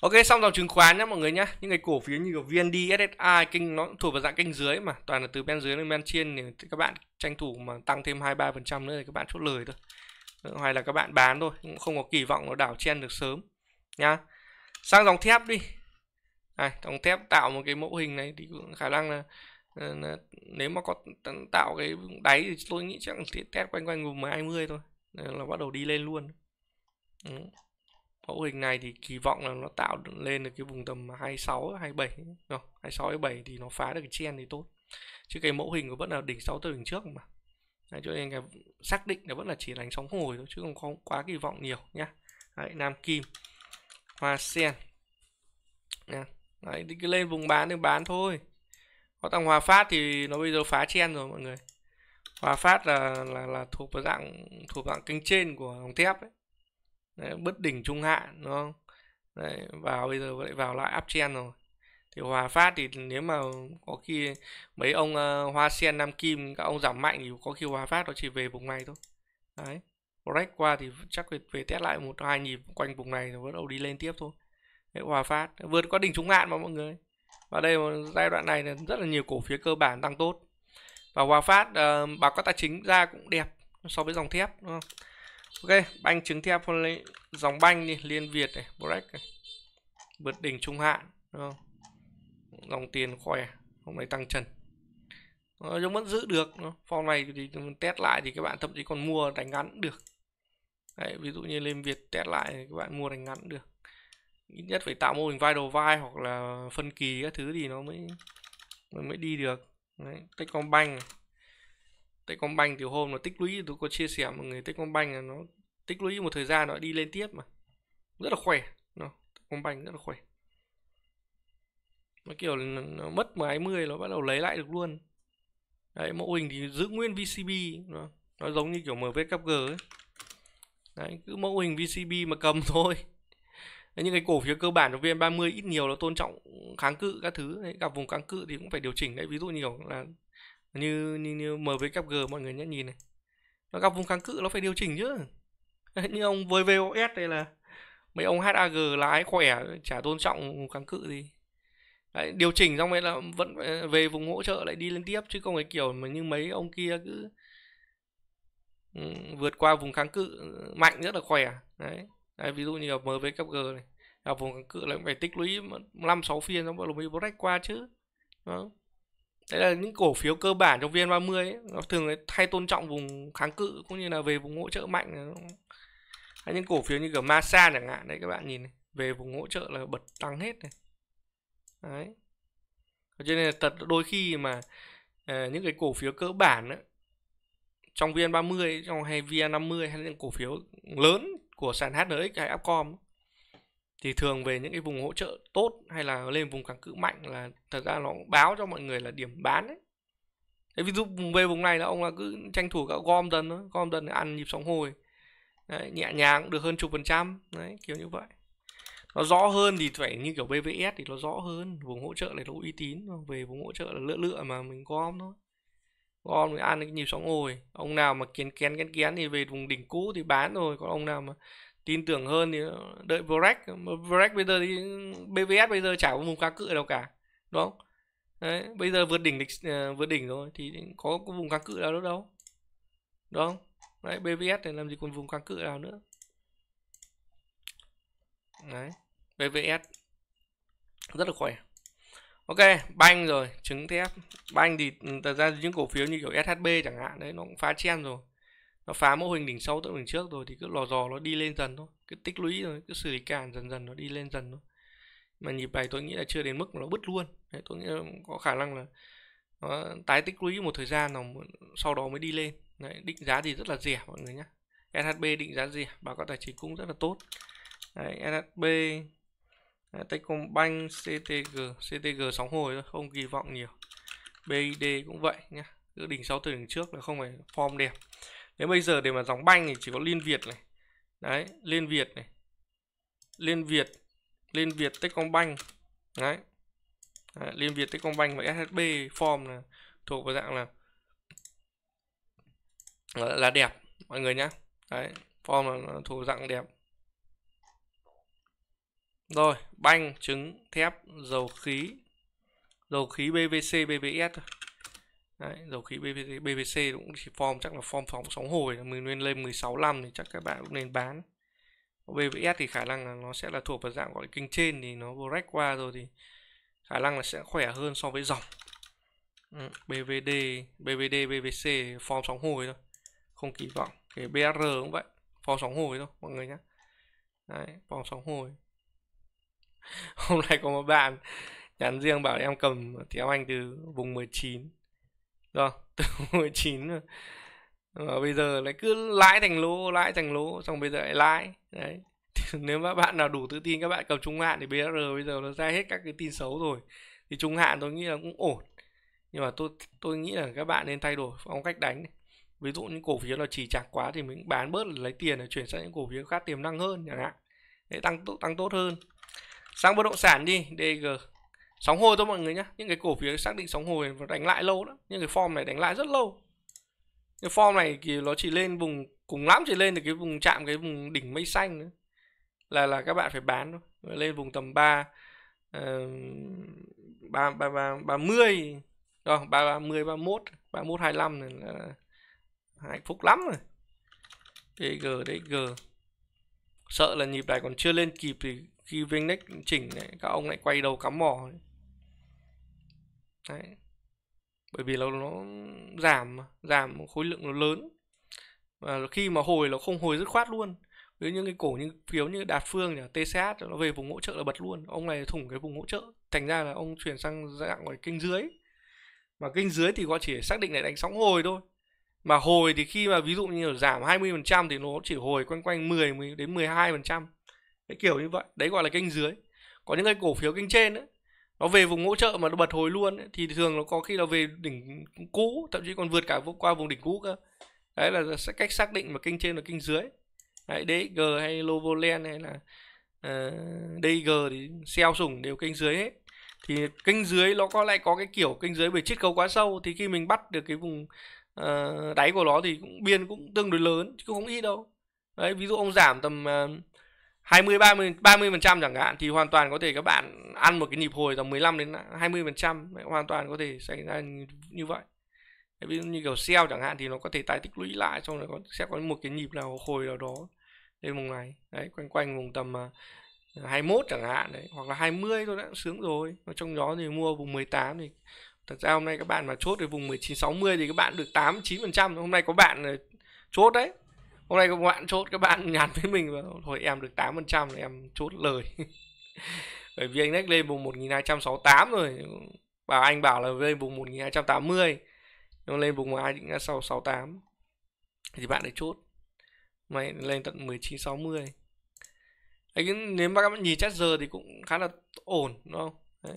Ok xong dòng chứng khoán nhé mọi người nhé Những cái cổ phiếu như VND, SSI kinh nó thuộc vào dạng kênh dưới mà Toàn là từ bên dưới lên bên trên thì các bạn tranh thủ mà tăng thêm 2-3% nữa thì các bạn chốt lời thôi ờ, Hoặc là các bạn bán thôi cũng Không có kỳ vọng nó đảo chen được sớm nhá Sang dòng thép đi Này, dòng thép tạo một cái mẫu hình này thì cũng khả năng là Ờ, nếu mà có tạo cái đáy thì tôi nghĩ chắc sẽ test quanh quanh vùng 20 thôi ờ, là bắt đầu đi lên luôn mẫu hình này thì kỳ vọng là nó tạo lên được cái vùng tầm 26 27 không, 26 27 thì nó phá được cái chen thì tốt chứ cái mẫu hình nó vẫn là đỉnh 6 tới đỉnh trước mà Đấy, cho nên cái xác định là vẫn là chỉ đánh sóng hồi thôi chứ không có quá kỳ vọng nhiều nhá Đấy, Nam Kim Hoa Sen Đấy, thì cứ lên vùng bán thì bán thôi có thằng hòa phát thì nó bây giờ phá chen rồi mọi người hòa phát là là là thuộc vào dạng thuộc dạng kênh trên của dòng thép ấy đấy, bất đỉnh trung hạn đúng không đấy, vào bây giờ lại vào lại up chen rồi thì hòa phát thì nếu mà có khi mấy ông uh, hoa sen nam kim các ông giảm mạnh thì có khi hòa phát nó chỉ về vùng này thôi đấy break qua thì chắc về về test lại một hai nhịp quanh vùng này rồi bắt đầu đi lên tiếp thôi đấy, hòa phát vượt qua đỉnh trung hạn mà mọi người và đây giai đoạn này là rất là nhiều cổ phiếu cơ bản tăng tốt và Hòa Phát uh, báo cáo tài chính ra cũng đẹp so với dòng thép đúng không? Ok, banh trứng thép dòng banh đi, Liên Việt này, Brex này. Vượt đỉnh trung hạn đúng không? Dòng tiền khỏe, hôm nay tăng trần. Ờ, Nó vẫn giữ được, phong này thì test lại thì các bạn thậm chí còn mua đánh ngắn được. Đấy, ví dụ như Liên Việt test lại thì các bạn mua đánh ngắn được ít nhất phải tạo mô hình vai đầu vai hoặc là phân kỳ các thứ thì nó mới nó mới đi được đấy Techcombank này Techcombank từ hôm nó tích lũy tôi có chia sẻ mọi người Techcombank là nó tích lũy một thời gian nó đi lên tiếp mà rất là khỏe nó Techcombank rất là khỏe nó kiểu nó, nó mất mười 10 nó bắt đầu lấy lại được luôn đấy mô hình thì giữ nguyên VCB nó, nó giống như kiểu MV ấy đấy cứ mẫu hình VCB mà cầm thôi những cái cổ phiếu cơ bản của VN30 ít nhiều nó tôn trọng kháng cự các thứ đấy, gặp vùng kháng cự thì cũng phải điều chỉnh đấy ví dụ nhiều là như như, như MVKG mọi người nhé nhìn này nó gặp vùng kháng cự nó phải điều chỉnh chứ như ông với VOS đây là mấy ông HAG lái khỏe chả tôn trọng vùng kháng cự gì đấy, điều chỉnh xong rồi là vẫn ờ, về vùng hỗ trợ lại đi lên tiếp chứ không phải kiểu mà như mấy ông kia cứ ừ, vượt qua vùng kháng cự ừ, mạnh rất là khỏe đấy Đấy, ví dụ như là MVKG này là vùng kháng cự là phải tích lũy 5 6 phiên nó mới lùi break qua chứ. Đó. Đấy là những cổ phiếu cơ bản trong VN30 ấy, nó thường thay tôn trọng vùng kháng cự cũng như là về vùng hỗ trợ mạnh hay những cổ phiếu như kiểu Masan chẳng hạn đấy các bạn nhìn này, về vùng hỗ trợ là bật tăng hết này. Đấy. Cho nên là thật đôi khi mà à, những cái cổ phiếu cơ bản ấy, trong VN30 trong hay VN50 hay những cổ phiếu lớn của sàn HNX hay Upcom thì thường về những cái vùng hỗ trợ tốt hay là lên vùng kháng cự mạnh là thật ra nó báo cho mọi người là điểm bán đấy ví dụ về vùng này là ông là cứ tranh thủ các gom dần thôi, gom dần ăn nhịp sóng hồi. Đấy, nhẹ nhàng cũng được hơn chục phần trăm, đấy kiểu như vậy. Nó rõ hơn thì phải như kiểu BVS thì nó rõ hơn, vùng hỗ trợ này nó uy tín, về vùng hỗ trợ là lựa lựa mà mình gom thôi gom ăn cái nhịp sóng hồi ông nào mà kiến kén kén kén thì về vùng đỉnh cũ thì bán rồi còn ông nào mà tin tưởng hơn thì đợi Brex Brex bây giờ thì BVS bây giờ chả có vùng kháng cự đâu cả đúng không đấy bây giờ vượt đỉnh lịch ờ, vượt đỉnh rồi thì có, có vùng kháng cự nào đâu đâu đúng không đấy BVS này làm gì còn vùng kháng cự nào nữa đấy BVS rất là khỏe ok banh rồi trứng thép banh thì ừ, thật ra những cổ phiếu như kiểu shb chẳng hạn đấy nó cũng phá chen rồi nó phá mô hình đỉnh sâu tự đỉnh trước rồi thì cứ lò dò nó đi lên dần thôi cứ tích lũy rồi cứ xử lý cản dần dần nó đi lên dần thôi mà nhịp này tôi nghĩ là chưa đến mức mà nó bứt luôn đấy, tôi nghĩ là có khả năng là nó tái tích lũy một thời gian nào sau đó mới đi lên đấy, định giá thì rất là rẻ mọi người nhé shb định giá rẻ báo cáo tài chính cũng rất là tốt đấy, shb Techcombank CTG CTG sóng hồi thôi không kỳ vọng nhiều BID cũng vậy nhá cứ đỉnh sau từ đỉnh trước là không phải form đẹp nếu bây giờ để mà dòng banh thì chỉ có Liên Việt này đấy Liên Việt này Liên Việt Liên Việt Techcombank đấy à, Liên Việt Techcombank và SHB form là thuộc vào dạng là là đẹp mọi người nhá đấy form là thuộc dạng đẹp rồi banh trứng thép dầu khí dầu khí BVC BVS Đấy, dầu khí BVC PVC cũng chỉ form chắc là form phóng sóng hồi mình nên lên 16 năm thì chắc các bạn cũng nên bán BVS thì khả năng là nó sẽ là thuộc vào dạng gọi kinh trên thì nó break qua rồi thì khả năng là sẽ khỏe hơn so với dòng ừ, BVD BVD BVC form sóng hồi thôi không kỳ vọng cái BR cũng vậy form sóng hồi thôi mọi người nhé Đấy, form sóng hồi hôm nay có một bạn nhắn riêng bảo em cầm tiếng Anh từ vùng 19 rồi từ 19 rồi mà ờ, bây giờ lại cứ lãi thành lỗ lãi thành lỗ xong bây giờ lại lãi đấy thì nếu mà bạn nào đủ tự tin các bạn cầm trung hạn thì BR bây giờ nó ra hết các cái tin xấu rồi thì trung hạn tôi nghĩ là cũng ổn nhưng mà tôi tôi nghĩ là các bạn nên thay đổi phong cách đánh ví dụ những cổ phiếu là chỉ chạc quá thì mình bán bớt lấy tiền để chuyển sang những cổ phiếu khác tiềm năng hơn chẳng hạn để tăng tăng tốt hơn sang bất động sản đi DG sóng hồi thôi mọi người nhé những cái cổ phiếu xác định sóng hồi và đánh lại lâu đó những cái form này đánh lại rất lâu cái form này thì nó chỉ lên vùng cùng lắm chỉ lên được cái vùng chạm cái vùng đỉnh mây xanh nữa. là là các bạn phải bán thôi lên vùng tầm 3 ờ, ba ba ba ba mươi rồi ba ba mươi ba mốt ba mốt hai mươi lăm này là hạnh phúc lắm rồi DG DG sợ là nhịp này còn chưa lên kịp thì khi Vinnex chỉnh lại các ông lại quay đầu cắm mỏ đấy bởi vì là nó giảm giảm khối lượng nó lớn và khi mà hồi nó không hồi dứt khoát luôn với những cái cổ như phiếu như đạt phương nhỉ tch nó về vùng hỗ trợ là bật luôn ông này thủng cái vùng hỗ trợ thành ra là ông chuyển sang dạng ngoài kênh dưới mà kênh dưới thì họ chỉ xác định lại đánh sóng hồi thôi mà hồi thì khi mà ví dụ như là giảm 20% thì nó chỉ hồi quanh quanh 10 đến 12% cái kiểu như vậy đấy gọi là kênh dưới có những cái cổ phiếu kênh trên ấy, nó về vùng hỗ trợ mà nó bật hồi luôn ấy, thì thường nó có khi là về đỉnh cũ thậm chí còn vượt cả qua vùng đỉnh cũ cơ đấy là sẽ cách xác định mà kênh trên là kênh dưới đấy DXG hay Lovoland hay là uh, ờ, DG thì xeo sủng đều kênh dưới hết thì kênh dưới nó có lại có cái kiểu kênh dưới về chiết khấu quá sâu thì khi mình bắt được cái vùng Ờ, đáy của nó thì cũng biên cũng tương đối lớn chứ không ít đâu đấy ví dụ ông giảm tầm uh, 20 30 30 phần trăm chẳng hạn thì hoàn toàn có thể các bạn ăn một cái nhịp hồi tầm 15 đến 20 phần trăm hoàn toàn có thể xảy ra như, vậy ví dụ như kiểu sell chẳng hạn thì nó có thể tái tích lũy lại xong rồi có, sẽ có một cái nhịp nào hồi nào đó đây vùng này đấy quanh quanh vùng tầm uh, ờ, 21 chẳng hạn đấy hoặc là 20 thôi đã sướng rồi Và trong đó thì mua vùng 18 thì thật ra hôm nay các bạn mà chốt ở vùng 1960 thì các bạn được phần trăm hôm nay có bạn ờ, chốt đấy hôm nay các bạn chốt các bạn nhắn với mình và thôi em được 8% trăm em chốt lời bởi vì anh Next lên vùng 1268 rồi bảo anh bảo là lên vùng 1280 nó lên vùng ai định là sau 68 thì bạn để chốt mày lên tận 1960 anh nếu mà các bạn nhìn chắc giờ thì cũng khá là ổn đúng không đấy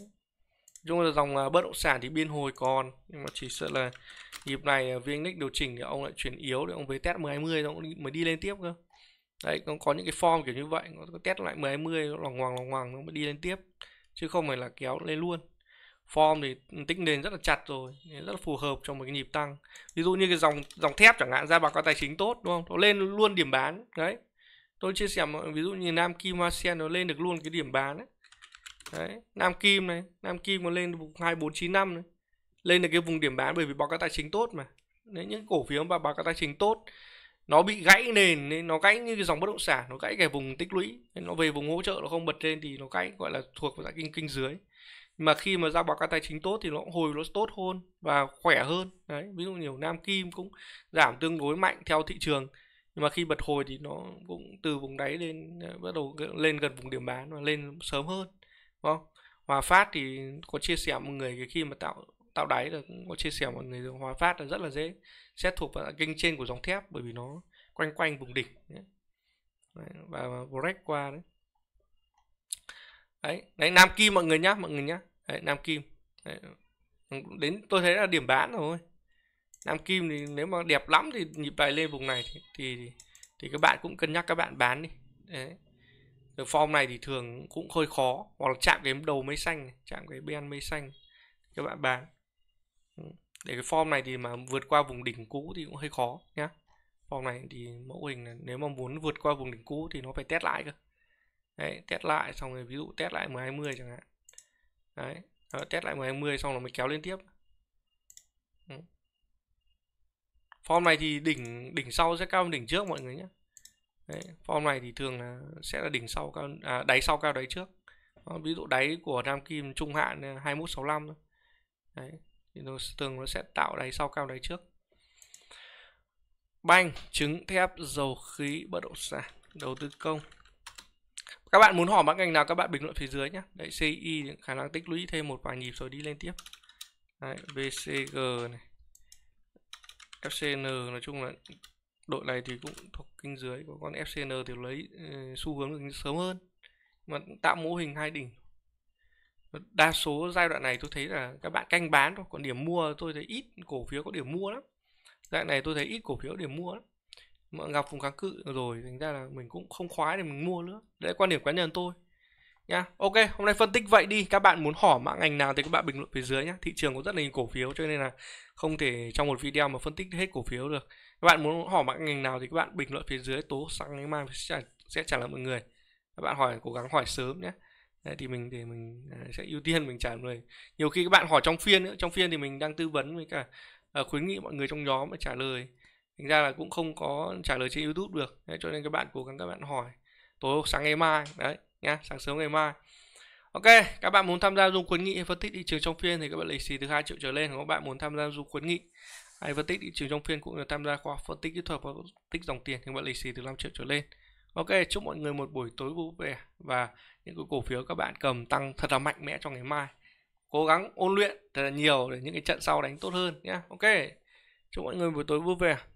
Đúng là dòng à, bất động sản thì biên hồi còn nhưng mà chỉ sợ là nhịp này à, VNX điều chỉnh thì ông lại chuyển yếu để ông với test 1020 ông mới đi lên tiếp cơ. Đấy nó có những cái form kiểu như vậy, nó có test lại 1020 nó loằng hoàng loằng hoàng nó mới đi lên tiếp chứ không phải là kéo lên luôn. Form thì ừ, tính nền rất là chặt rồi, rất là phù hợp trong một cái nhịp tăng. Ví dụ như cái dòng dòng thép chẳng hạn ra báo cáo tài chính tốt đúng không? Nó lên luôn điểm bán, đấy. Tôi chia sẻ mọi ví dụ như Nam Kim sen nó lên được luôn cái điểm bán ấy Đấy, Nam Kim này, Nam Kim còn lên vùng 2495 này. Lên được cái vùng điểm bán bởi vì báo cáo tài chính tốt mà. Đấy, những cổ phiếu mà báo cáo tài chính tốt nó bị gãy nền nên nó gãy như cái dòng bất động sản nó gãy cái vùng tích lũy nên nó về vùng hỗ trợ nó không bật lên thì nó gãy gọi là thuộc vào dạng kinh kinh dưới mà khi mà ra báo cáo tài chính tốt thì nó hồi nó tốt hơn và khỏe hơn đấy ví dụ nhiều nam kim cũng giảm tương đối mạnh theo thị trường nhưng mà khi bật hồi thì nó cũng từ vùng đáy lên bắt đầu lên gần vùng điểm bán và lên sớm hơn đúng vâng. không Hòa Phát thì có chia sẻ một người cái khi mà tạo tạo đáy là cũng có chia sẻ một người Hòa Phát là rất là dễ xét thuộc vào kênh trên của dòng thép bởi vì nó quanh quanh vùng đỉnh đấy. và break qua đấy đấy, đấy Nam Kim mọi người nhá mọi người nhá đấy, Nam Kim đấy. đến tôi thấy là điểm bán rồi Nam Kim thì nếu mà đẹp lắm thì nhịp bài lên vùng này thì thì, thì các bạn cũng cân nhắc các bạn bán đi đấy Đường form này thì thường cũng hơi khó hoặc là chạm cái đầu mây xanh chạm cái bên mây xanh các bạn bán ừ. để cái form này thì mà vượt qua vùng đỉnh cũ thì cũng hơi khó nhá form này thì mẫu hình là nếu mà muốn vượt qua vùng đỉnh cũ thì nó phải test lại cơ đấy test lại xong rồi ví dụ test lại 120 chẳng hạn đấy đó, ờ, test lại 120 xong rồi mới kéo lên tiếp ừ. form này thì đỉnh đỉnh sau sẽ cao hơn đỉnh trước mọi người nhé Đấy, form này thì thường là sẽ là đỉnh sau cao à, đáy sau cao đáy trước ờ, ví dụ đáy của nam kim trung hạn 2165 đấy thì nó thường nó sẽ tạo đáy sau cao đáy trước banh trứng thép dầu khí bất động sản đầu tư công các bạn muốn hỏi mã ngành nào các bạn bình luận phía dưới nhé đấy CI khả năng tích lũy thêm một vài nhịp rồi đi lên tiếp đấy, VCG này FCN nói chung là đội này thì cũng thuộc kinh dưới của con FCN thì lấy ừ, xu hướng sớm hơn mà tạo mô hình hai đỉnh đa số giai đoạn này tôi thấy là các bạn canh bán thôi còn điểm mua tôi thấy ít cổ phiếu có điểm mua lắm giai đoạn này tôi thấy ít cổ phiếu điểm mua lắm mà gặp vùng kháng cự rồi thành ra là mình cũng không khoái để mình mua nữa đấy quan điểm cá nhân tôi nha ok hôm nay phân tích vậy đi các bạn muốn hỏi mã ngành nào thì các bạn bình luận phía dưới nhé thị trường có rất là nhiều cổ phiếu cho nên là không thể trong một video mà phân tích hết cổ phiếu được các bạn muốn hỏi bạn ngành nào thì các bạn bình luận phía dưới tố sáng ngày mai sẽ, sẽ trả lời mọi người các bạn hỏi cố gắng hỏi sớm nhé Đấy, thì mình thì mình à, sẽ ưu tiên mình trả lời nhiều khi các bạn hỏi trong phiên nữa trong phiên thì mình đang tư vấn với cả à, khuyến nghị mọi người trong nhóm mà trả lời thành ra là cũng không có trả lời trên youtube được đấy, cho nên các bạn cố gắng các bạn hỏi tối sáng ngày mai đấy nhá sáng sớm ngày mai ok các bạn muốn tham gia dùng khuyến nghị phân tích thị trường trong phiên thì các bạn lấy xì từ 2 triệu trở lên các bạn muốn tham gia dùng khuyến nghị hay phân tích thị trường trong phiên cũng được tham gia khoa phân tích kỹ thuật và phân tích dòng tiền những bạn lì xì từ 5 triệu trở lên ok chúc mọi người một buổi tối vui vẻ và những cái cổ phiếu các bạn cầm tăng thật là mạnh mẽ trong ngày mai cố gắng ôn luyện thật là nhiều để những cái trận sau đánh tốt hơn nhé ok chúc mọi người buổi tối vui vẻ